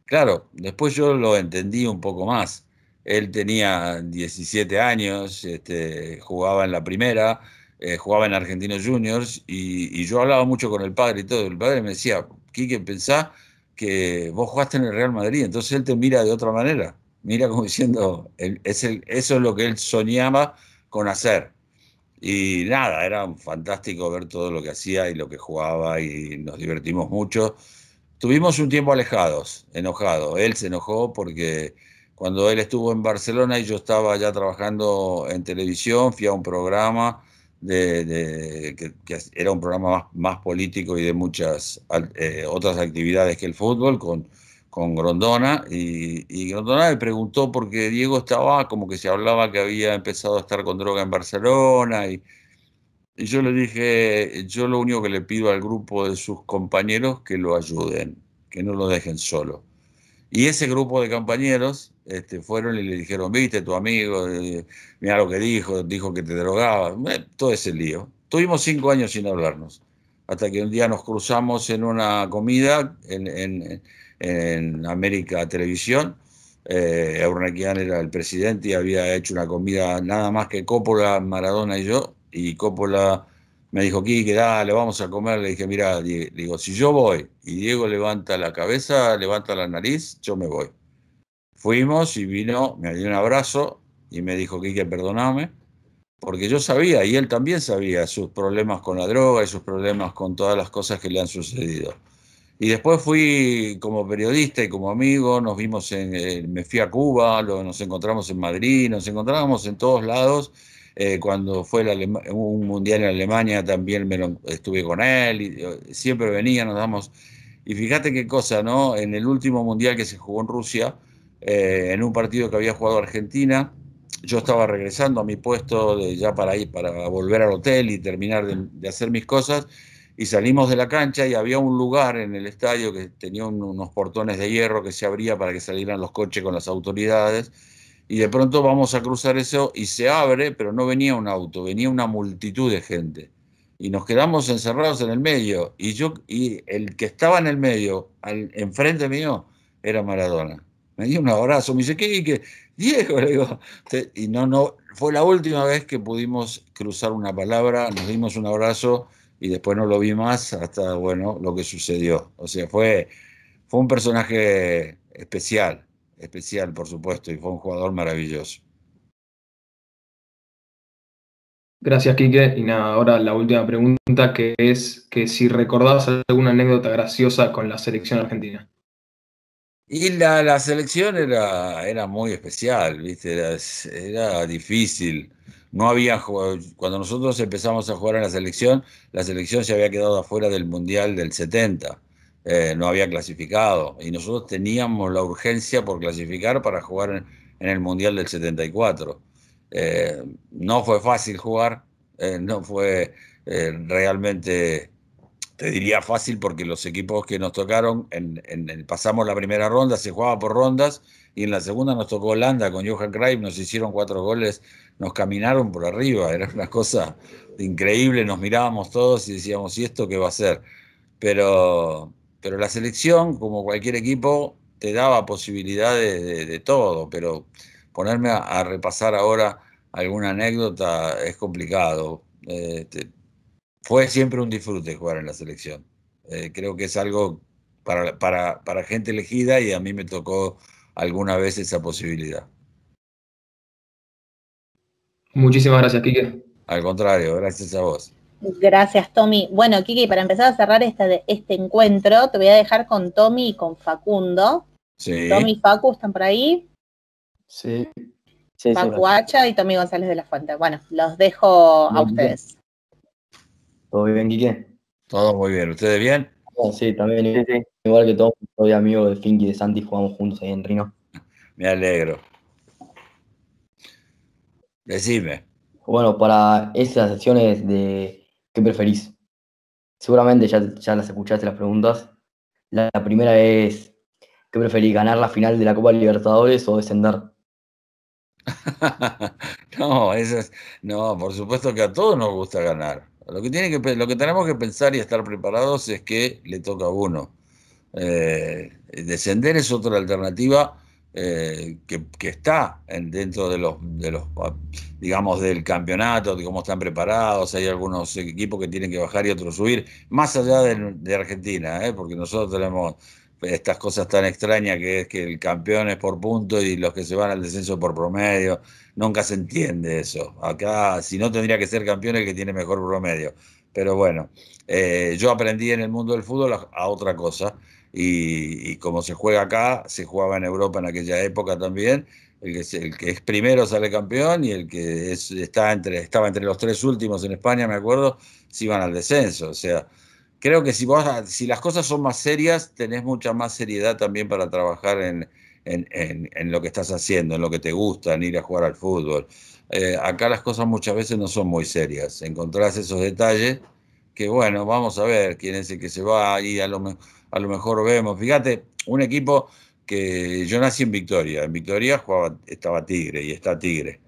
Claro, después yo lo entendí un poco más. Él tenía 17 años, este, jugaba en la primera, eh, jugaba en Argentinos Juniors y, yo hablaba mucho con el padre y todo. El padre me decía, Quique, pensá que vos jugaste en el Real Madrid, entonces él te mira de otra manera. Mira como diciendo, eso es lo que él soñaba con hacer. Y nada, era fantástico ver todo lo que hacía y lo que jugaba y nos divertimos mucho. Tuvimos un tiempo alejados, enojados. Él se enojó porque cuando él estuvo en Barcelona y yo estaba ya trabajando en televisión, fui a un programa de, que, era un programa más, político y de muchas eh, otras actividades que el fútbol, con con Grondona y, Grondona me preguntó porque Diego estaba como que se hablaba que había empezado a estar con droga en Barcelona y, yo le dije, yo lo único que le pido al grupo de sus compañeros que lo ayuden, que no lo dejen solo. Y ese grupo de compañeros este, fueron y le dijeron, viste, tu amigo, eh, mira lo que dijo, dijo que te drogaba, eh, todo ese lío. Tuvimos cinco años sin hablarnos, hasta que un día nos cruzamos en una comida en en América Televisión. Eh, era el presidente y había hecho una comida nada más que Coppola, Maradona y yo. Y Coppola me dijo, Quique, dale, vamos a comer. Le dije, mira, digo, si yo voy y Diego levanta la cabeza, levanta la nariz, yo me voy. Fuimos y vino, me dio un abrazo y me dijo, Quique, perdóname, porque yo sabía y él también sabía sus problemas con la droga y sus problemas con todas las cosas que le han sucedido. Y después fui como periodista y como amigo, nos vimos en, me fui a Cuba, nos encontramos en Madrid, nos encontrábamos en todos lados. Eh, cuando fue un mundial en Alemania también me estuve con él, y, eh, siempre venía, nos damos... Y fíjate qué cosa, ¿no? En el último mundial que se jugó en Rusia, eh, en un partido que había jugado Argentina, yo estaba regresando a mi puesto de, ya para ir, para volver al hotel y terminar de hacer mis cosas y salimos de la cancha y había un lugar en el estadio que tenía unos portones de hierro que se abría para que salieran los coches con las autoridades y de pronto vamos a cruzar eso y se abre, pero no venía un auto, venía una multitud de gente y nos quedamos encerrados en el medio y yo y el que estaba en el medio, al, enfrente mío, era Maradona. Me dio un abrazo, me dice, ¿qué? qué? Diego, le digo, y no, no, fue la última vez que pudimos cruzar una palabra, nos dimos un abrazo y después no lo vi más hasta, bueno, lo que sucedió. O sea, fue, fue un personaje especial, especial por supuesto, y fue un jugador maravilloso. Gracias, Quique. Y nada, ahora la última pregunta, que es que si recordabas alguna anécdota graciosa con la selección argentina. Y la, la selección era, era muy especial, ¿viste? Era, era difícil. No había cuando nosotros empezamos a jugar en la selección, la selección se había quedado afuera del Mundial del 70. Eh, no había clasificado y nosotros teníamos la urgencia por clasificar para jugar en, el Mundial del 74. Eh, no fue fácil jugar, eh, no fue realmente te diría fácil porque los equipos que nos tocaron, en, pasamos la primera ronda, se jugaba por rondas y en la segunda nos tocó Holanda con Johan Cruyff, nos hicieron cuatro goles, nos caminaron por arriba, era una cosa increíble, nos mirábamos todos y decíamos, ¿y esto qué va a ser? Pero, pero la selección, como cualquier equipo, te daba posibilidades de, todo, pero ponerme a, repasar ahora alguna anécdota es complicado. Este, fue siempre un disfrute jugar en la selección. Eh, creo que es algo para, para, para gente elegida y a mí me tocó alguna vez esa posibilidad. Muchísimas gracias, Kiki Al contrario, gracias a vos. Gracias, Tommy. Bueno, Kiki, para empezar a cerrar este, este encuentro, te voy a dejar con Tommy y con Facundo. Tommy y Facu están por ahí. Sí. y Tommy González de la Fuente. Bueno, los dejo a ustedes. ¿Todo bien, Quique? Todo muy bien. ¿Ustedes bien? Ah, sí, también. Igual que todos, soy amigo de Finky y de Santi, jugamos juntos ahí en Rino. [laughs] Me alegro. Decime. Bueno, para esas sesiones de ¿qué preferís? Seguramente ya, ya las escuchaste las preguntas. La, primera es, ¿qué preferís? ¿Ganar la final de la Copa Libertadores o descender? [laughs] no, no, por supuesto que a todos nos gusta ganar. Lo que, tiene que, lo que tenemos que pensar y estar preparados es que le toca a uno. Eh, descender es otra alternativa eh, que, está dentro de los, de los, ah, digamos, del campeonato, de cómo están preparados. Hay algunos equipos que tienen que bajar y otros subir, más allá de, Argentina, eh, porque nosotros tenemos estas cosas tan extrañas que es que el campeón es por punto y los que se van al descenso por promedio. Nunca se entiende eso. Acá, si no, tendría que ser campeón el que tiene mejor promedio. Pero bueno, eh, yo aprendí en el mundo del fútbol a, otra cosa. Y, como se juega acá, se jugaba en Europa en aquella época también. El que, el que es primero sale campeón y el que es, está entre, estaba entre los tres últimos en España, me acuerdo, se iban al descenso. O sea, creo que si, vos, si las cosas son más serias, tenés mucha más seriedad también para trabajar en, lo que estás haciendo, en lo que te gusta, en ir a jugar al fútbol. Eh, acá las cosas muchas veces no son muy serias. Encontrás esos detalles que, bueno, vamos a ver quién es el que se va y a lo, a lo mejor vemos. Fíjate, un equipo que yo nací en Victoria. En Victoria jugaba, estaba Tigre y está Tigre.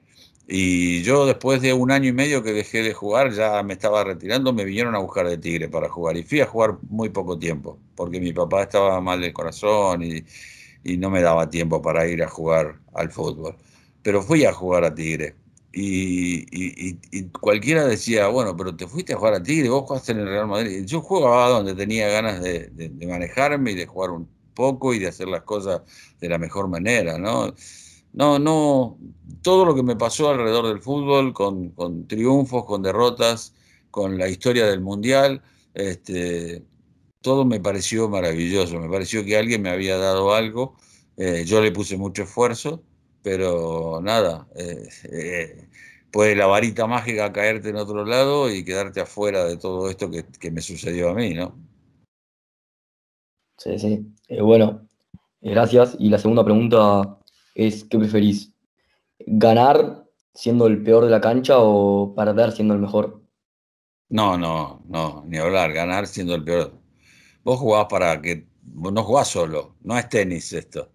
Y yo después de un año y medio que dejé de jugar, ya me estaba retirando, me vinieron a buscar de Tigre para jugar. Y fui a jugar muy poco tiempo, porque mi papá estaba mal del corazón y, no me daba tiempo para ir a jugar al fútbol. Pero fui a jugar a Tigre. Y, y, cualquiera decía, bueno, pero te fuiste a jugar a Tigre, vos jugaste en el Real Madrid. Yo jugaba donde tenía ganas de, de, de manejarme y de jugar un poco y de hacer las cosas de la mejor manera, ¿no? No, no, todo lo que me pasó alrededor del fútbol, con, triunfos, con derrotas, con la historia del Mundial, este, todo me pareció maravilloso, me pareció que alguien me había dado algo, eh, yo le puse mucho esfuerzo, pero nada, eh, eh, puede la varita mágica caerte en otro lado y quedarte afuera de todo esto que, que me sucedió a mí, ¿no? Sí, sí. bueno, gracias. Y la segunda pregunta es ¿qué preferís? ¿Ganar siendo el peor de la cancha o perder siendo el mejor? No, no, no, ni hablar, ganar siendo el peor. Vos jugás para que, vos no jugás solo, no es tenis esto,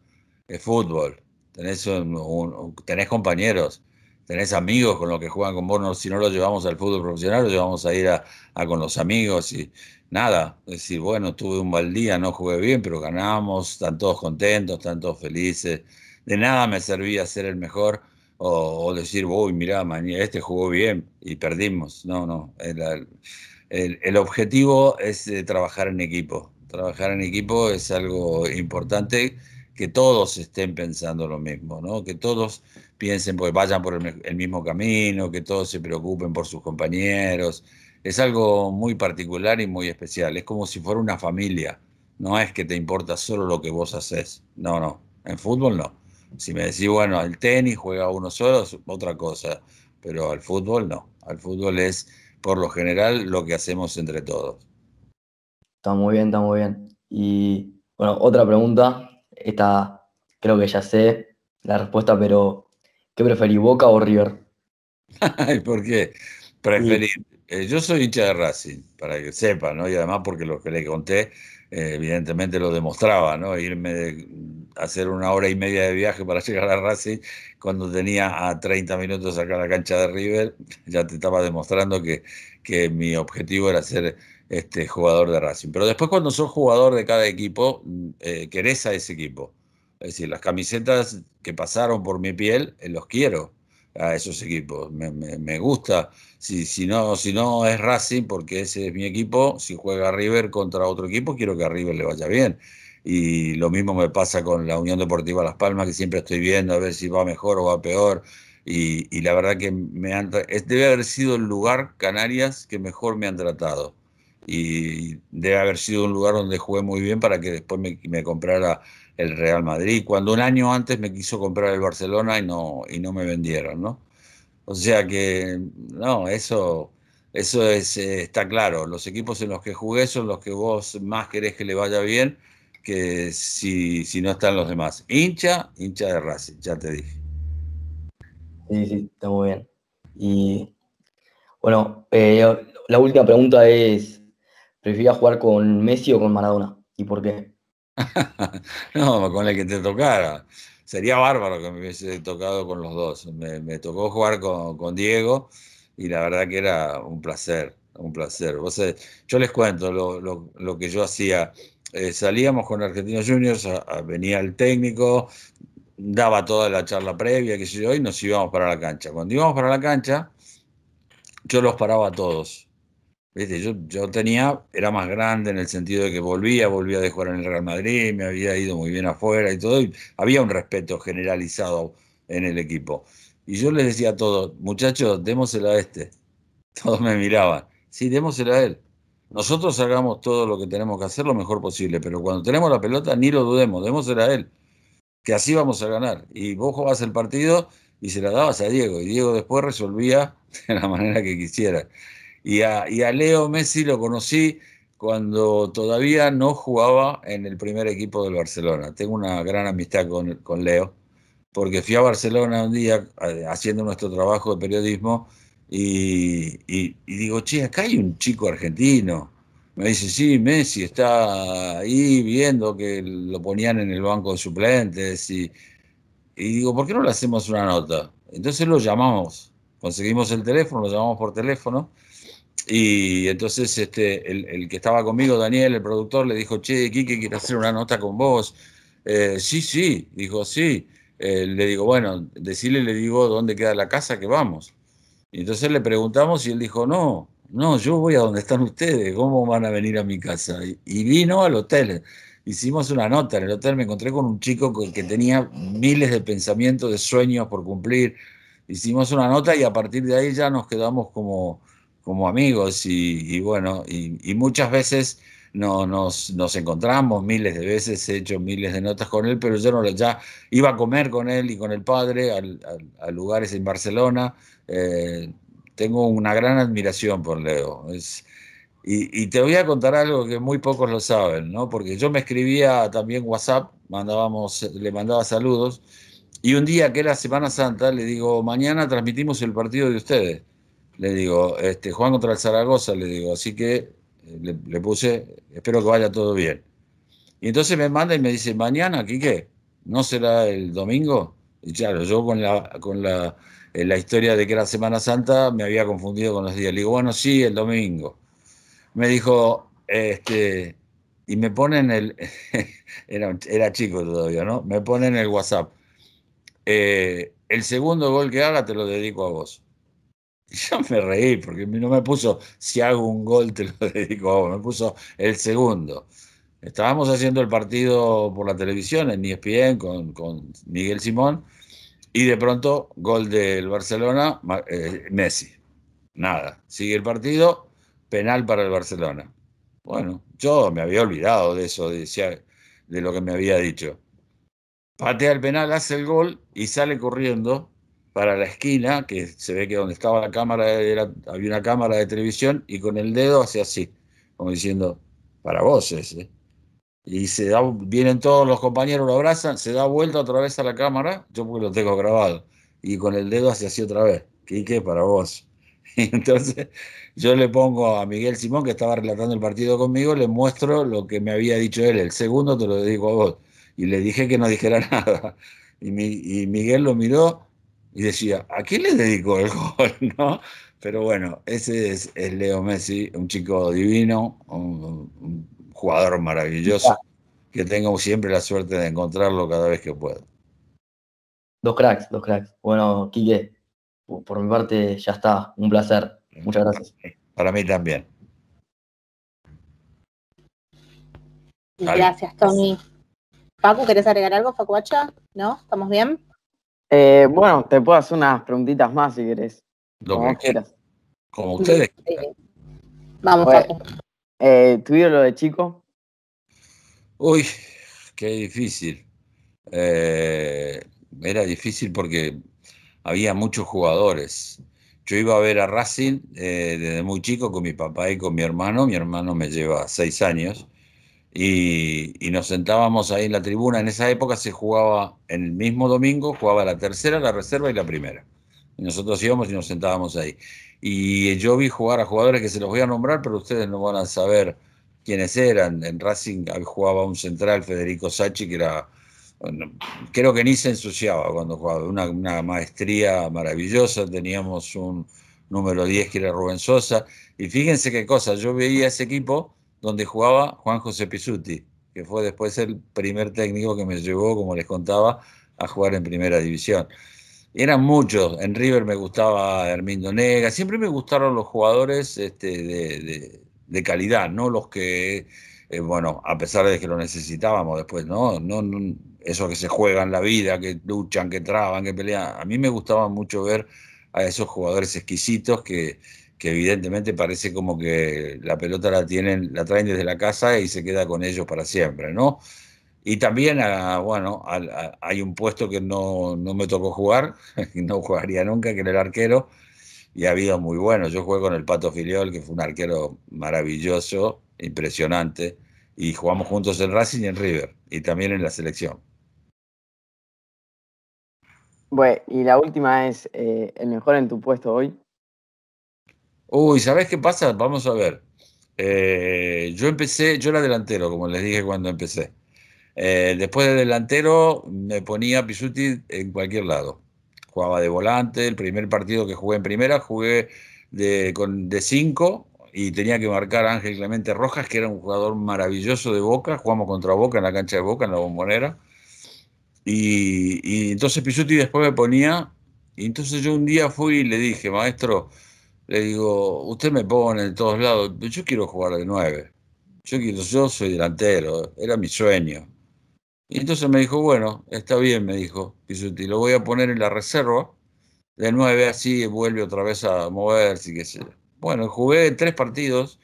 es fútbol. Tenés, un, tenés compañeros, tenés amigos con los que juegan con vos, si no lo llevamos al fútbol profesional, lo llevamos a ir a, con los amigos y nada, es decir, bueno, tuve un mal día, no jugué bien, pero ganamos, están todos contentos, están todos felices de nada me servía ser el mejor o, decir, uy, mirá, mañana este jugó bien y perdimos. No, no. El, objetivo es eh, trabajar en equipo. Trabajar en equipo es algo importante que todos estén pensando lo mismo, ¿no? Que todos piensen, pues vayan por el, el mismo camino, que todos se preocupen por sus compañeros. Es algo muy particular y muy especial. Es como si fuera una familia. No es que te importa solo lo que vos haces. No, no. En fútbol no si me decís, bueno, al tenis juega uno solo, otra cosa, pero al fútbol no. Al fútbol es, por lo general, lo que hacemos entre todos. Está muy bien, está muy bien. Y bueno, otra pregunta, esta creo que ya sé la respuesta, pero ¿qué preferís, Boca o River? [laughs] ¿Por qué? Preferir. Eh, yo soy hincha de Racing, para que sepan, ¿no? Y además porque lo que le conté, eh, evidentemente lo demostraba, ¿no? Irme de, hacer una hora y media de viaje para [laughs] llegar a Racing cuando tenía a 30 minutos acá la cancha de River. Ya te estaba demostrando que, que mi objetivo era ser este, jugador de Racing. Pero después cuando sos jugador de cada equipo, eh, querés a ese equipo. Es decir, las camisetas que pasaron por mi piel, eh, los quiero a esos equipos. Me, me, gusta. Si, si, no, si no es Racing, porque ese es mi equipo, si juega River contra otro equipo, quiero que a River le vaya bien y lo mismo me pasa con la Unión Deportiva Las Palmas, que siempre estoy viendo a ver si va mejor o va peor. Y, la verdad que me han, debe haber sido el lugar, Canarias, que mejor me han tratado. Y debe haber sido un lugar donde jugué muy bien para que después me, comprara el Real Madrid, cuando un año antes me quiso comprar el Barcelona y no, y no me vendieron, ¿no? O sea que, no, eso, eso eh, está claro. Los equipos en los que jugué son los que vos más querés que le vaya bien que si, si no están los demás. Hincha, hincha de Racing, ya te dije. Sí, sí, está muy bien. Y bueno, eh, la última pregunta es, ¿preferías jugar con Messi o con Maradona? ¿Y por qué? [laughs] no, con el que te tocara. Sería bárbaro que me hubiese tocado con los dos. Me, tocó jugar con, Diego y la verdad que era un placer, un placer. Eh, yo les cuento lo, lo que yo hacía eh, salíamos con Argentinos Juniors, venía el técnico, daba toda la charla previa, que yo, y nos íbamos para la cancha. Cuando íbamos para la cancha, yo los paraba a todos. Yo, tenía, era más grande en el sentido de que volvía, volvía de jugar en el Real Madrid, me había ido muy bien afuera y todo, había un respeto generalizado en el equipo. Y yo les decía a todos, muchachos, démosela a este. [laughs] Todos me miraban, sí, démosela a él. Nosotros hagamos todo lo que tenemos que hacer lo mejor posible, pero cuando tenemos la pelota ni lo dudemos, ser a él, que así vamos a ganar. Y vos jugabas el partido y se la dabas a Diego, y Diego después resolvía [laughs] de la manera que quisiera. Y a, Leo Messi lo conocí cuando todavía no jugaba en el primer equipo del Barcelona. Tengo una gran amistad con, con Leo, porque fui a Barcelona un día eh, haciendo nuestro trabajo de periodismo y, digo, che, acá hay un chico argentino. Me dice, sí, Messi está ahí viendo que lo ponían en el banco de suplentes. Y, digo, ¿por qué no le hacemos una nota? Entonces lo llamamos, conseguimos el teléfono, lo llamamos por teléfono. Y entonces este, el, que estaba conmigo, Daniel, el productor, le dijo, che, Quique, quiero hacer una nota con vos. Eh, sí, sí, dijo, sí. Eh, le digo, bueno, decirle, le digo dónde queda la casa que vamos entonces le preguntamos y él dijo, no, no, yo voy a donde están ustedes, ¿cómo van a venir a mi casa? Y, vino al hotel. Hicimos una nota en el hotel, me encontré con un chico que, tenía miles de pensamientos, de sueños por cumplir. Hicimos una nota y a partir de ahí ya nos quedamos como, como amigos y, bueno, y, muchas veces no, nos, encontramos miles de veces, he hecho miles de notas con él, pero yo no, ya iba a comer con él y con el padre al, a lugares en Barcelona, eh, tengo una gran admiración por Leo. Es, y, te voy a contar algo que muy pocos lo saben, ¿no? Porque yo me escribía también WhatsApp, mandábamos, le mandaba saludos, y un día que era Semana Santa, le digo, mañana transmitimos el partido de ustedes. Le digo, este, Juan contra el Zaragoza, le digo, así que le, puse, espero que vaya todo bien. Y entonces me manda y me dice, mañana, qué? ¿no será el domingo? Y claro, yo con la, con la eh, la historia de que era Semana Santa me había confundido con los días. Le digo, bueno, sí, el domingo. Me dijo, este, y me ponen el, [laughs] era, chico todavía, ¿no? Me pone en el WhatsApp. Eh, el segundo gol que haga te lo dedico a vos. [laughs] yo me reí, porque no me puso, si hago un gol te lo [laughs] dedico a vos, me puso el segundo. Estábamos haciendo el partido por la televisión en ESPN con, con Miguel Simón y de pronto, gol del Barcelona, eh, Messi. Nada, sigue el partido, penal para el Barcelona. Bueno, yo me había olvidado de eso, de, lo que me había dicho. Patea el penal, hace el gol y sale corriendo para la esquina, que se ve que donde estaba la cámara había una cámara de televisión, y con el dedo hace así, como diciendo, para vos ese y se da, vienen todos los compañeros, lo abrazan, se da vuelta otra vez a la cámara, yo porque lo tengo grabado, y con el dedo hace así otra vez, qué para vos. [laughs] entonces yo le pongo a Miguel Simón, que estaba relatando el partido conmigo, le muestro lo que me había dicho él, el segundo te lo dedico a vos, y le dije que no dijera [laughs] nada, y, mi, Miguel lo miró y decía, ¿a quién le dedico el gol? [laughs] ¿No? Pero bueno, ese es, Leo Messi, un chico divino, un jugador maravilloso que tengo siempre la suerte de encontrarlo cada vez que puedo. Dos cracks, dos cracks. Bueno, Quique, por mi parte ya está. Un placer. Muchas gracias. Para mí también. Gracias, Tony. Paco, ¿querés agregar algo, Facuacha? ¿No? ¿Estamos bien? Eh, bueno, te puedo hacer unas preguntitas más si querés. como quieras. Como ustedes. Vamos, eh, ¿Tu lo de chico? Uy, qué difícil. Eh, era difícil porque había muchos jugadores. Yo iba a ver a Racing eh, desde muy chico con mi papá y con mi hermano. Mi hermano me lleva seis años. Y, nos sentábamos ahí en la tribuna. En esa época se jugaba en el mismo domingo, jugaba la tercera, la reserva y la primera. Y nosotros íbamos y nos sentábamos ahí. Y yo vi jugar a jugadores que se los voy a nombrar, pero ustedes no van a saber quiénes eran. En Racing jugaba un central, Federico Sachi, que era, creo que ni se ensuciaba cuando jugaba, una, maestría maravillosa. Teníamos un número 10 que era Rubén Sosa. Y fíjense qué cosa, yo veía ese equipo donde jugaba Juan José Pizzuti, que fue después el primer técnico que me llevó, como les contaba, a jugar en primera división eran muchos. En River me gustaba Hermindo Nega. Siempre me gustaron los jugadores este, de, calidad, no los que, eh, bueno, a pesar de que lo necesitábamos después, ¿no? No, Esos que se juegan la vida, que luchan, que traban, que pelean. A mí me gustaba mucho ver a esos jugadores exquisitos que, que evidentemente parece como que la pelota la tienen, la traen desde la casa y se queda con ellos para siempre, ¿no? Y también, ah, bueno, hay un puesto que no, me tocó jugar, [laughs] no jugaría nunca, que era el arquero, y ha habido muy buenos. Yo jugué con el Pato Filiol, que fue un arquero maravilloso, impresionante, y jugamos juntos en Racing y en River, y también en la selección. Bueno, y la última es, eh, ¿el mejor en tu puesto hoy? Uy, sabes qué pasa? Vamos a ver. Eh, yo empecé, yo era delantero, como les dije cuando empecé. Eh, después de delantero me ponía Pisuti en cualquier lado. Jugaba de volante, el primer partido que jugué en primera jugué de, con, de cinco y tenía que marcar a Ángel Clemente Rojas, que era un jugador maravilloso de Boca. Jugamos contra Boca en la cancha de Boca, en la bombonera. Y, entonces Pisuti después me ponía. Y entonces yo un día fui y le dije, maestro, le digo, usted me pone en todos lados, yo quiero jugar de nueve. Yo, quiero, yo soy delantero, era mi sueño. Y entonces me dijo, bueno, está bien, me dijo y lo voy a poner en la reserva, de nueve así vuelve otra vez a moverse, qué sé Bueno, jugué tres partidos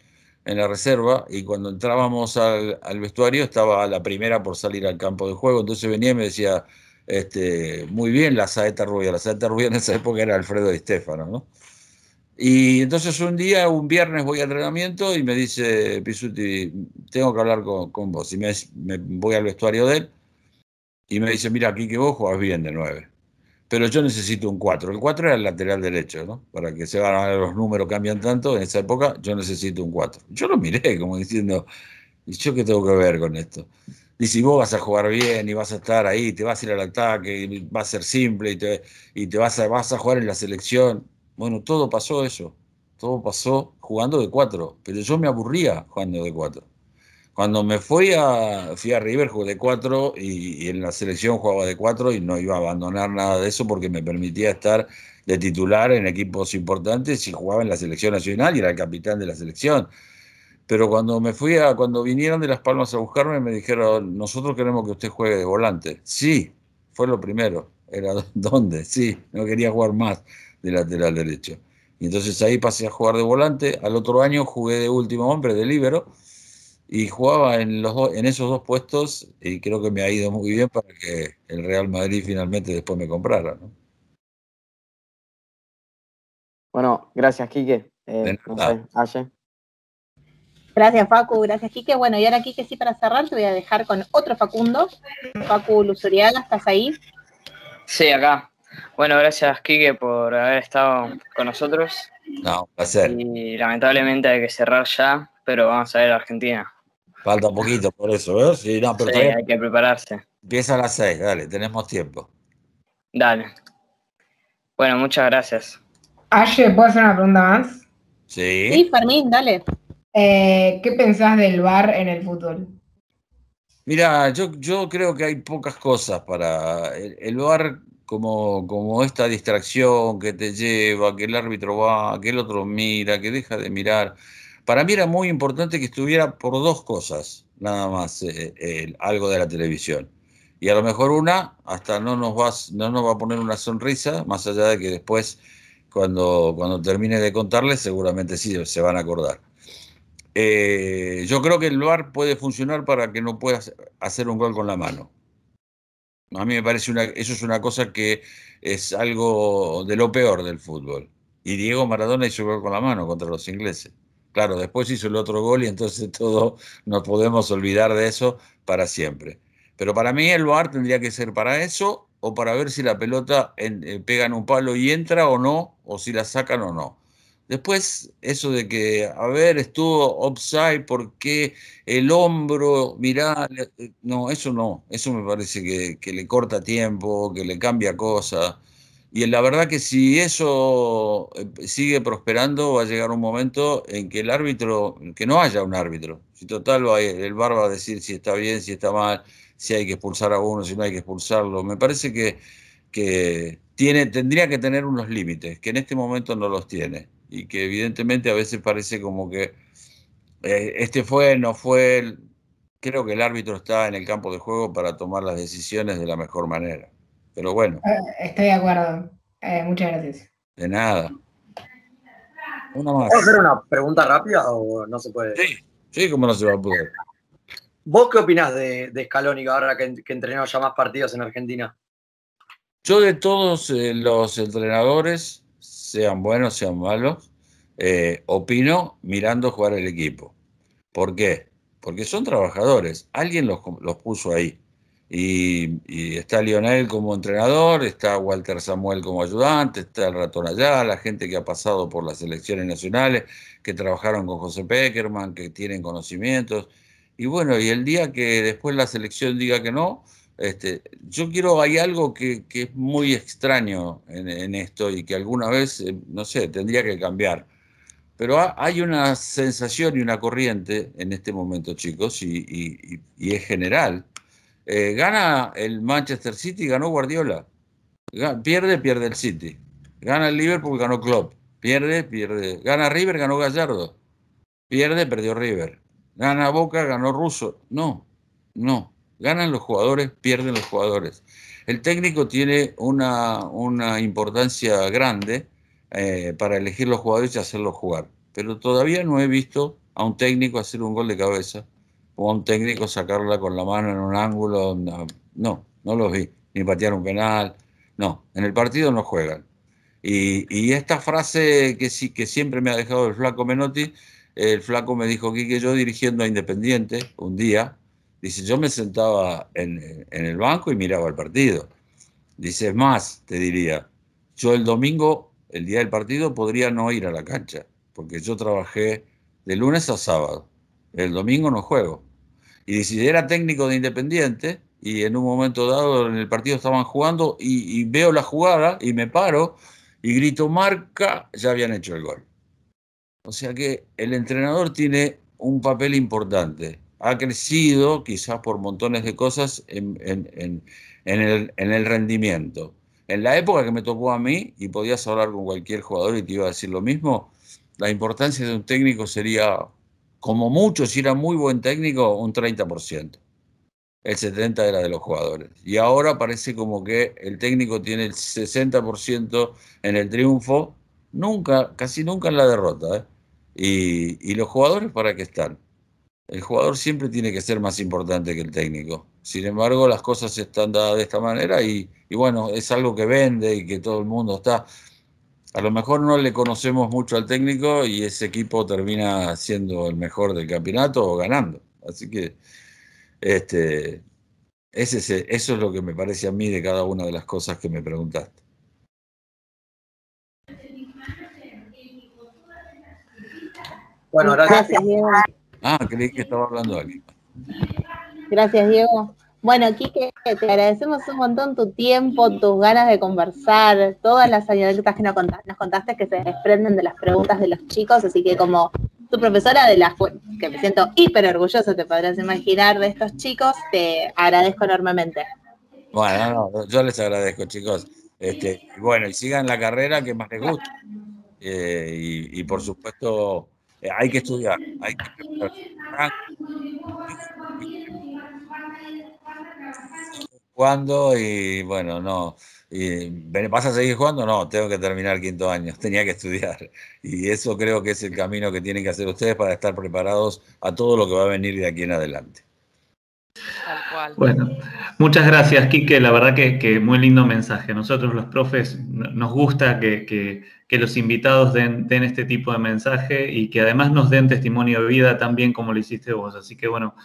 en la reserva y cuando entrábamos al, vestuario estaba la primera por salir al campo de juego, entonces venía y me decía, este, muy bien la saeta rubia, la saeta rubia en esa época era Alfredo Di Stefano, ¿no? Y entonces un día, un viernes voy al entrenamiento y me dice Pisuti, tengo que hablar con, vos. Y me, voy al vestuario de él y me dice, mira, aquí que vos jugás bien de nueve, Pero yo necesito un 4. El 4 era el lateral derecho, ¿no? Para que se van a ver los números, cambian tanto. En esa época yo necesito un 4. Yo lo miré como diciendo, ¿y yo qué tengo que ver con esto? Dice, vos vas a jugar bien y vas a estar ahí, te vas a ir al ataque, va a ser simple y te, y te vas, a, vas a jugar en la selección. Bueno, todo pasó eso. Todo pasó jugando de cuatro. Pero yo me aburría jugando de cuatro. Cuando me fui a, fui River jugué de cuatro y, en la selección jugaba de cuatro y no iba a abandonar nada de eso porque me permitía estar de titular en equipos importantes y jugaba en la selección nacional y era el capitán de la selección. Pero cuando me fui a, cuando vinieron de Las Palmas a buscarme, me dijeron, nosotros queremos que usted juegue de volante. Sí, fue lo primero. Era [laughs] dónde, sí, no quería jugar más de lateral derecho. Y entonces ahí pasé a jugar de volante. Al otro año jugué de último hombre, de libero y jugaba en, los en esos dos puestos y creo que me ha ido muy bien para que el Real Madrid finalmente después me comprara. Bueno, gracias, Quique. Eh, gracias, Facu. Gracias, Quique. Bueno, y ahora, Quique, sí, para cerrar, te voy a dejar con otro Facundo. Facu Lusuriaga, ¿estás ahí? Sí, acá. Bueno, gracias Kike, por haber estado con nosotros. No, un placer. Y lamentablemente hay que cerrar ya, pero vamos a ver a Argentina. Falta un poquito por eso, ¿eh? Sí, no, hay que prepararse. Empieza a las seis, dale, tenemos tiempo. Dale. Bueno, muchas gracias. Ashe, ¿puedo hacer una pregunta más? Sí. Sí, Fermín, dale. Eh, ¿Qué pensás del VAR en el fútbol? Mira, yo, yo creo que hay pocas cosas para. El, el VAR como, como esta distracción que te lleva, que el árbitro va, que el otro mira, que deja de mirar. Para mí era muy importante que estuviera por dos cosas, nada más, eh, algo de la televisión. Y a lo mejor una, hasta no nos, va, no nos va a poner una sonrisa, más allá de que después, cuando, cuando termine de contarles, seguramente sí se van a acordar. Eh, yo creo que el VAR puede funcionar para que no puedas hacer un gol con la mano. A mí me parece una, eso es una cosa que es algo de lo peor del fútbol. Y Diego Maradona hizo gol con la mano contra los ingleses. Claro, después hizo el otro gol y entonces [laughs] todo nos podemos olvidar de eso para siempre. Pero para mí el VAR tendría que ser para eso o para ver si la pelota eh, pega en un palo y entra o no, o si la sacan o no. Después, eso de que, a ver, estuvo offside porque el hombro, mirá, eh, no, eso no, eso me parece que, le corta tiempo, que le cambia cosas. Y la verdad que si eso eh, sigue prosperando, va a llegar un momento en que el árbitro, que no haya un árbitro. Si total, va, eh, el bar va a decir si está bien, si está mal, si hay que expulsar a uno, si no hay que expulsarlo. Me parece que, que tiene, tendría que tener unos límites, que en este momento no los tiene y que evidentemente a veces parece como que eh, este fue, no fue, creo que el árbitro está en el campo de juego para tomar las decisiones de la mejor manera. Pero bueno. Eh, estoy de acuerdo. Eh, muchas gracias. De nada. Una más. ¿Puedo hacer una pregunta rápida o no se puede? Sí, sí, como no se va a poder. ¿Vos qué opinás de, de Scaloni ahora que, entrenó ya más partidos en Argentina? Yo de todos los entrenadores sean buenos, sean malos, eh, opino mirando jugar el equipo. ¿Por qué? Porque son trabajadores, alguien los, puso ahí. Y, está Lionel como entrenador, está Walter Samuel como ayudante, está el ratón allá, la gente que ha pasado por las elecciones nacionales, que trabajaron con José Peckerman, que tienen conocimientos. Y bueno, y el día que después la selección diga que no, este, yo quiero, hay algo que, es muy extraño en, esto y que alguna vez, eh, no sé, tendría que cambiar. Pero hay una sensación y una corriente en este momento, chicos, y, y, es general. Eh, gana el Manchester City, ganó Guardiola. pierde, pierde el City. Gana el Liverpool, ganó Klopp. Pierde, pierde. Gana River, ganó Gallardo. Pierde, perdió River. Gana Boca, ganó Russo. No, no Ganan los jugadores, pierden los jugadores. El técnico tiene una, importancia grande eh, para elegir los jugadores y hacerlos jugar. Pero todavía no he visto a un técnico hacer un gol de cabeza o a un técnico sacarla con la mano en un ángulo. No, no, lo los vi. Ni patear un penal. No, en el partido no juegan. Y, y esta frase que, sí, que siempre me ha dejado el flaco Menotti, el flaco me dijo que yo dirigiendo a Independiente un día, Dice, yo me sentaba en, el banco y miraba el partido. Dice, es más, te diría, yo el domingo, el día del partido, podría no ir a la cancha, porque yo trabajé de lunes a sábado. El domingo no juego. Y dice, era técnico de Independiente y en un momento dado en el partido estaban jugando y veo la jugada y me paro y grito marca, ya habían hecho el gol. O sea que el entrenador tiene un papel importante ha crecido, quizás por montones de cosas, en, el, rendimiento. En la época que me tocó a mí, y podías hablar con cualquier jugador y te iba a decir lo mismo, la importancia de un técnico sería, como mucho, si era muy buen técnico, un 30%. El 70% era de los jugadores. Y ahora parece como que el técnico tiene el 60% en el triunfo, nunca, casi nunca en la derrota. ¿eh? Y, y los jugadores para qué están. El jugador siempre tiene que ser más importante que el técnico. Sin embargo, las cosas están dadas de esta manera y, bueno, es algo que vende y que todo el mundo está. A lo mejor no le conocemos mucho al técnico y ese equipo termina siendo el mejor del campeonato o ganando. Así que este, ese, eso es lo que me parece a mí de cada una de las cosas que me preguntaste. Bueno, gracias. Ah, creí que estaba hablando alguien. Gracias, Diego. Bueno, Quique, te agradecemos un montón tu tiempo, tus ganas de conversar, todas las anécdotas que nos contaste, que se desprenden de las preguntas de los chicos, así que como tu profesora de la que me siento hiper orgulloso, te podrás imaginar, de estos chicos, te agradezco enormemente. Bueno, yo les agradezco, chicos. Este, bueno, y sigan la carrera que más les gusta. Eh, y, y por supuesto, eh, hay que estudiar, hay que y bueno, no. ¿Vas a seguir jugando? No, tengo que terminar quinto año, [laughs] tenía que estudiar. Y eso creo que es el camino que tienen que hacer ustedes para estar preparados a todo lo que va a venir de aquí en adelante. Bueno, muchas gracias, Quique. La verdad que, muy lindo mensaje. Nosotros los profes nos gusta que, los invitados den, den, este tipo de mensaje y que además nos den testimonio de vida también como lo hiciste vos. Así que bueno,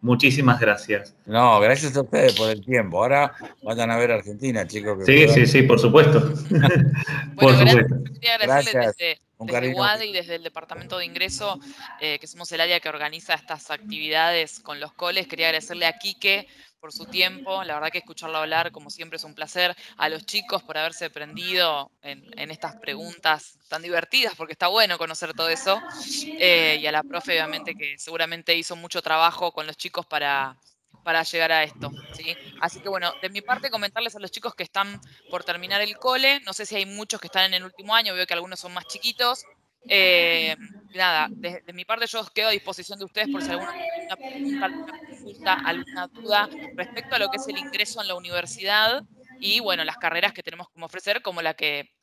Muchísimas gracias. No, gracias a ustedes por el tiempo. Ahora vayan a ver Argentina, chicos. sí, sí, sí, por supuesto. [laughs] por supuesto. Gracias. Desde, desde UAD y desde el Departamento de Ingreso, eh, que somos el área que organiza estas actividades con los coles, quería agradecerle a Quique por su tiempo. La verdad que escucharlo hablar, como siempre, es un placer. A los chicos por haberse prendido en, estas preguntas tan divertidas, porque está bueno conocer todo eso. Eh, y a la profe, obviamente, que seguramente hizo mucho trabajo con los chicos para, para llegar a esto. Así que bueno, de mi parte comentarles a los chicos que están por terminar el cole. No sé si hay muchos que están en el último año, veo que algunos son más chiquitos. Eh, nada, de, mi parte yo quedo a disposición de ustedes por si alguna pregunta, alguna alguna duda respecto a lo que es el ingreso en la universidad y bueno, las carreras que tenemos como ofrecer, como la que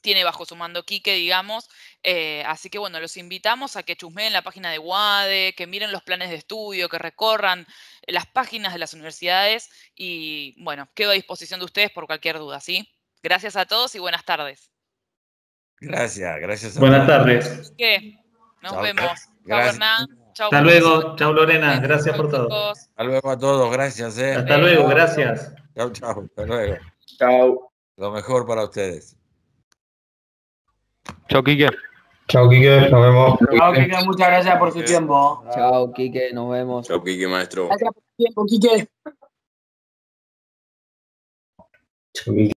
tiene bajo su mando Quique, digamos. Eh, así que bueno, los invitamos a que chusmeen la página de WADE, que miren los planes de estudio, que recorran las páginas de las universidades y bueno, quedo a disposición de ustedes por cualquier duda, ¿sí? Gracias a todos y buenas tardes. Gracias, gracias. A Buenas tardes. Nos vemos. Chao, Hernán. Hasta luego. Chao, Lorena. Gracias por todo. Hasta luego a todos. Gracias. Eh. Hasta luego. Gracias. Chao, chao. Hasta luego. Chao. Lo mejor para ustedes. Chao, Kike. Chao, Kike. Nos vemos. Chao, Kike. Muchas gracias por su tiempo. Chao, Kike. Nos vemos. Chao, Kike, maestro. Gracias por su tiempo, Kike. Chao, Kike.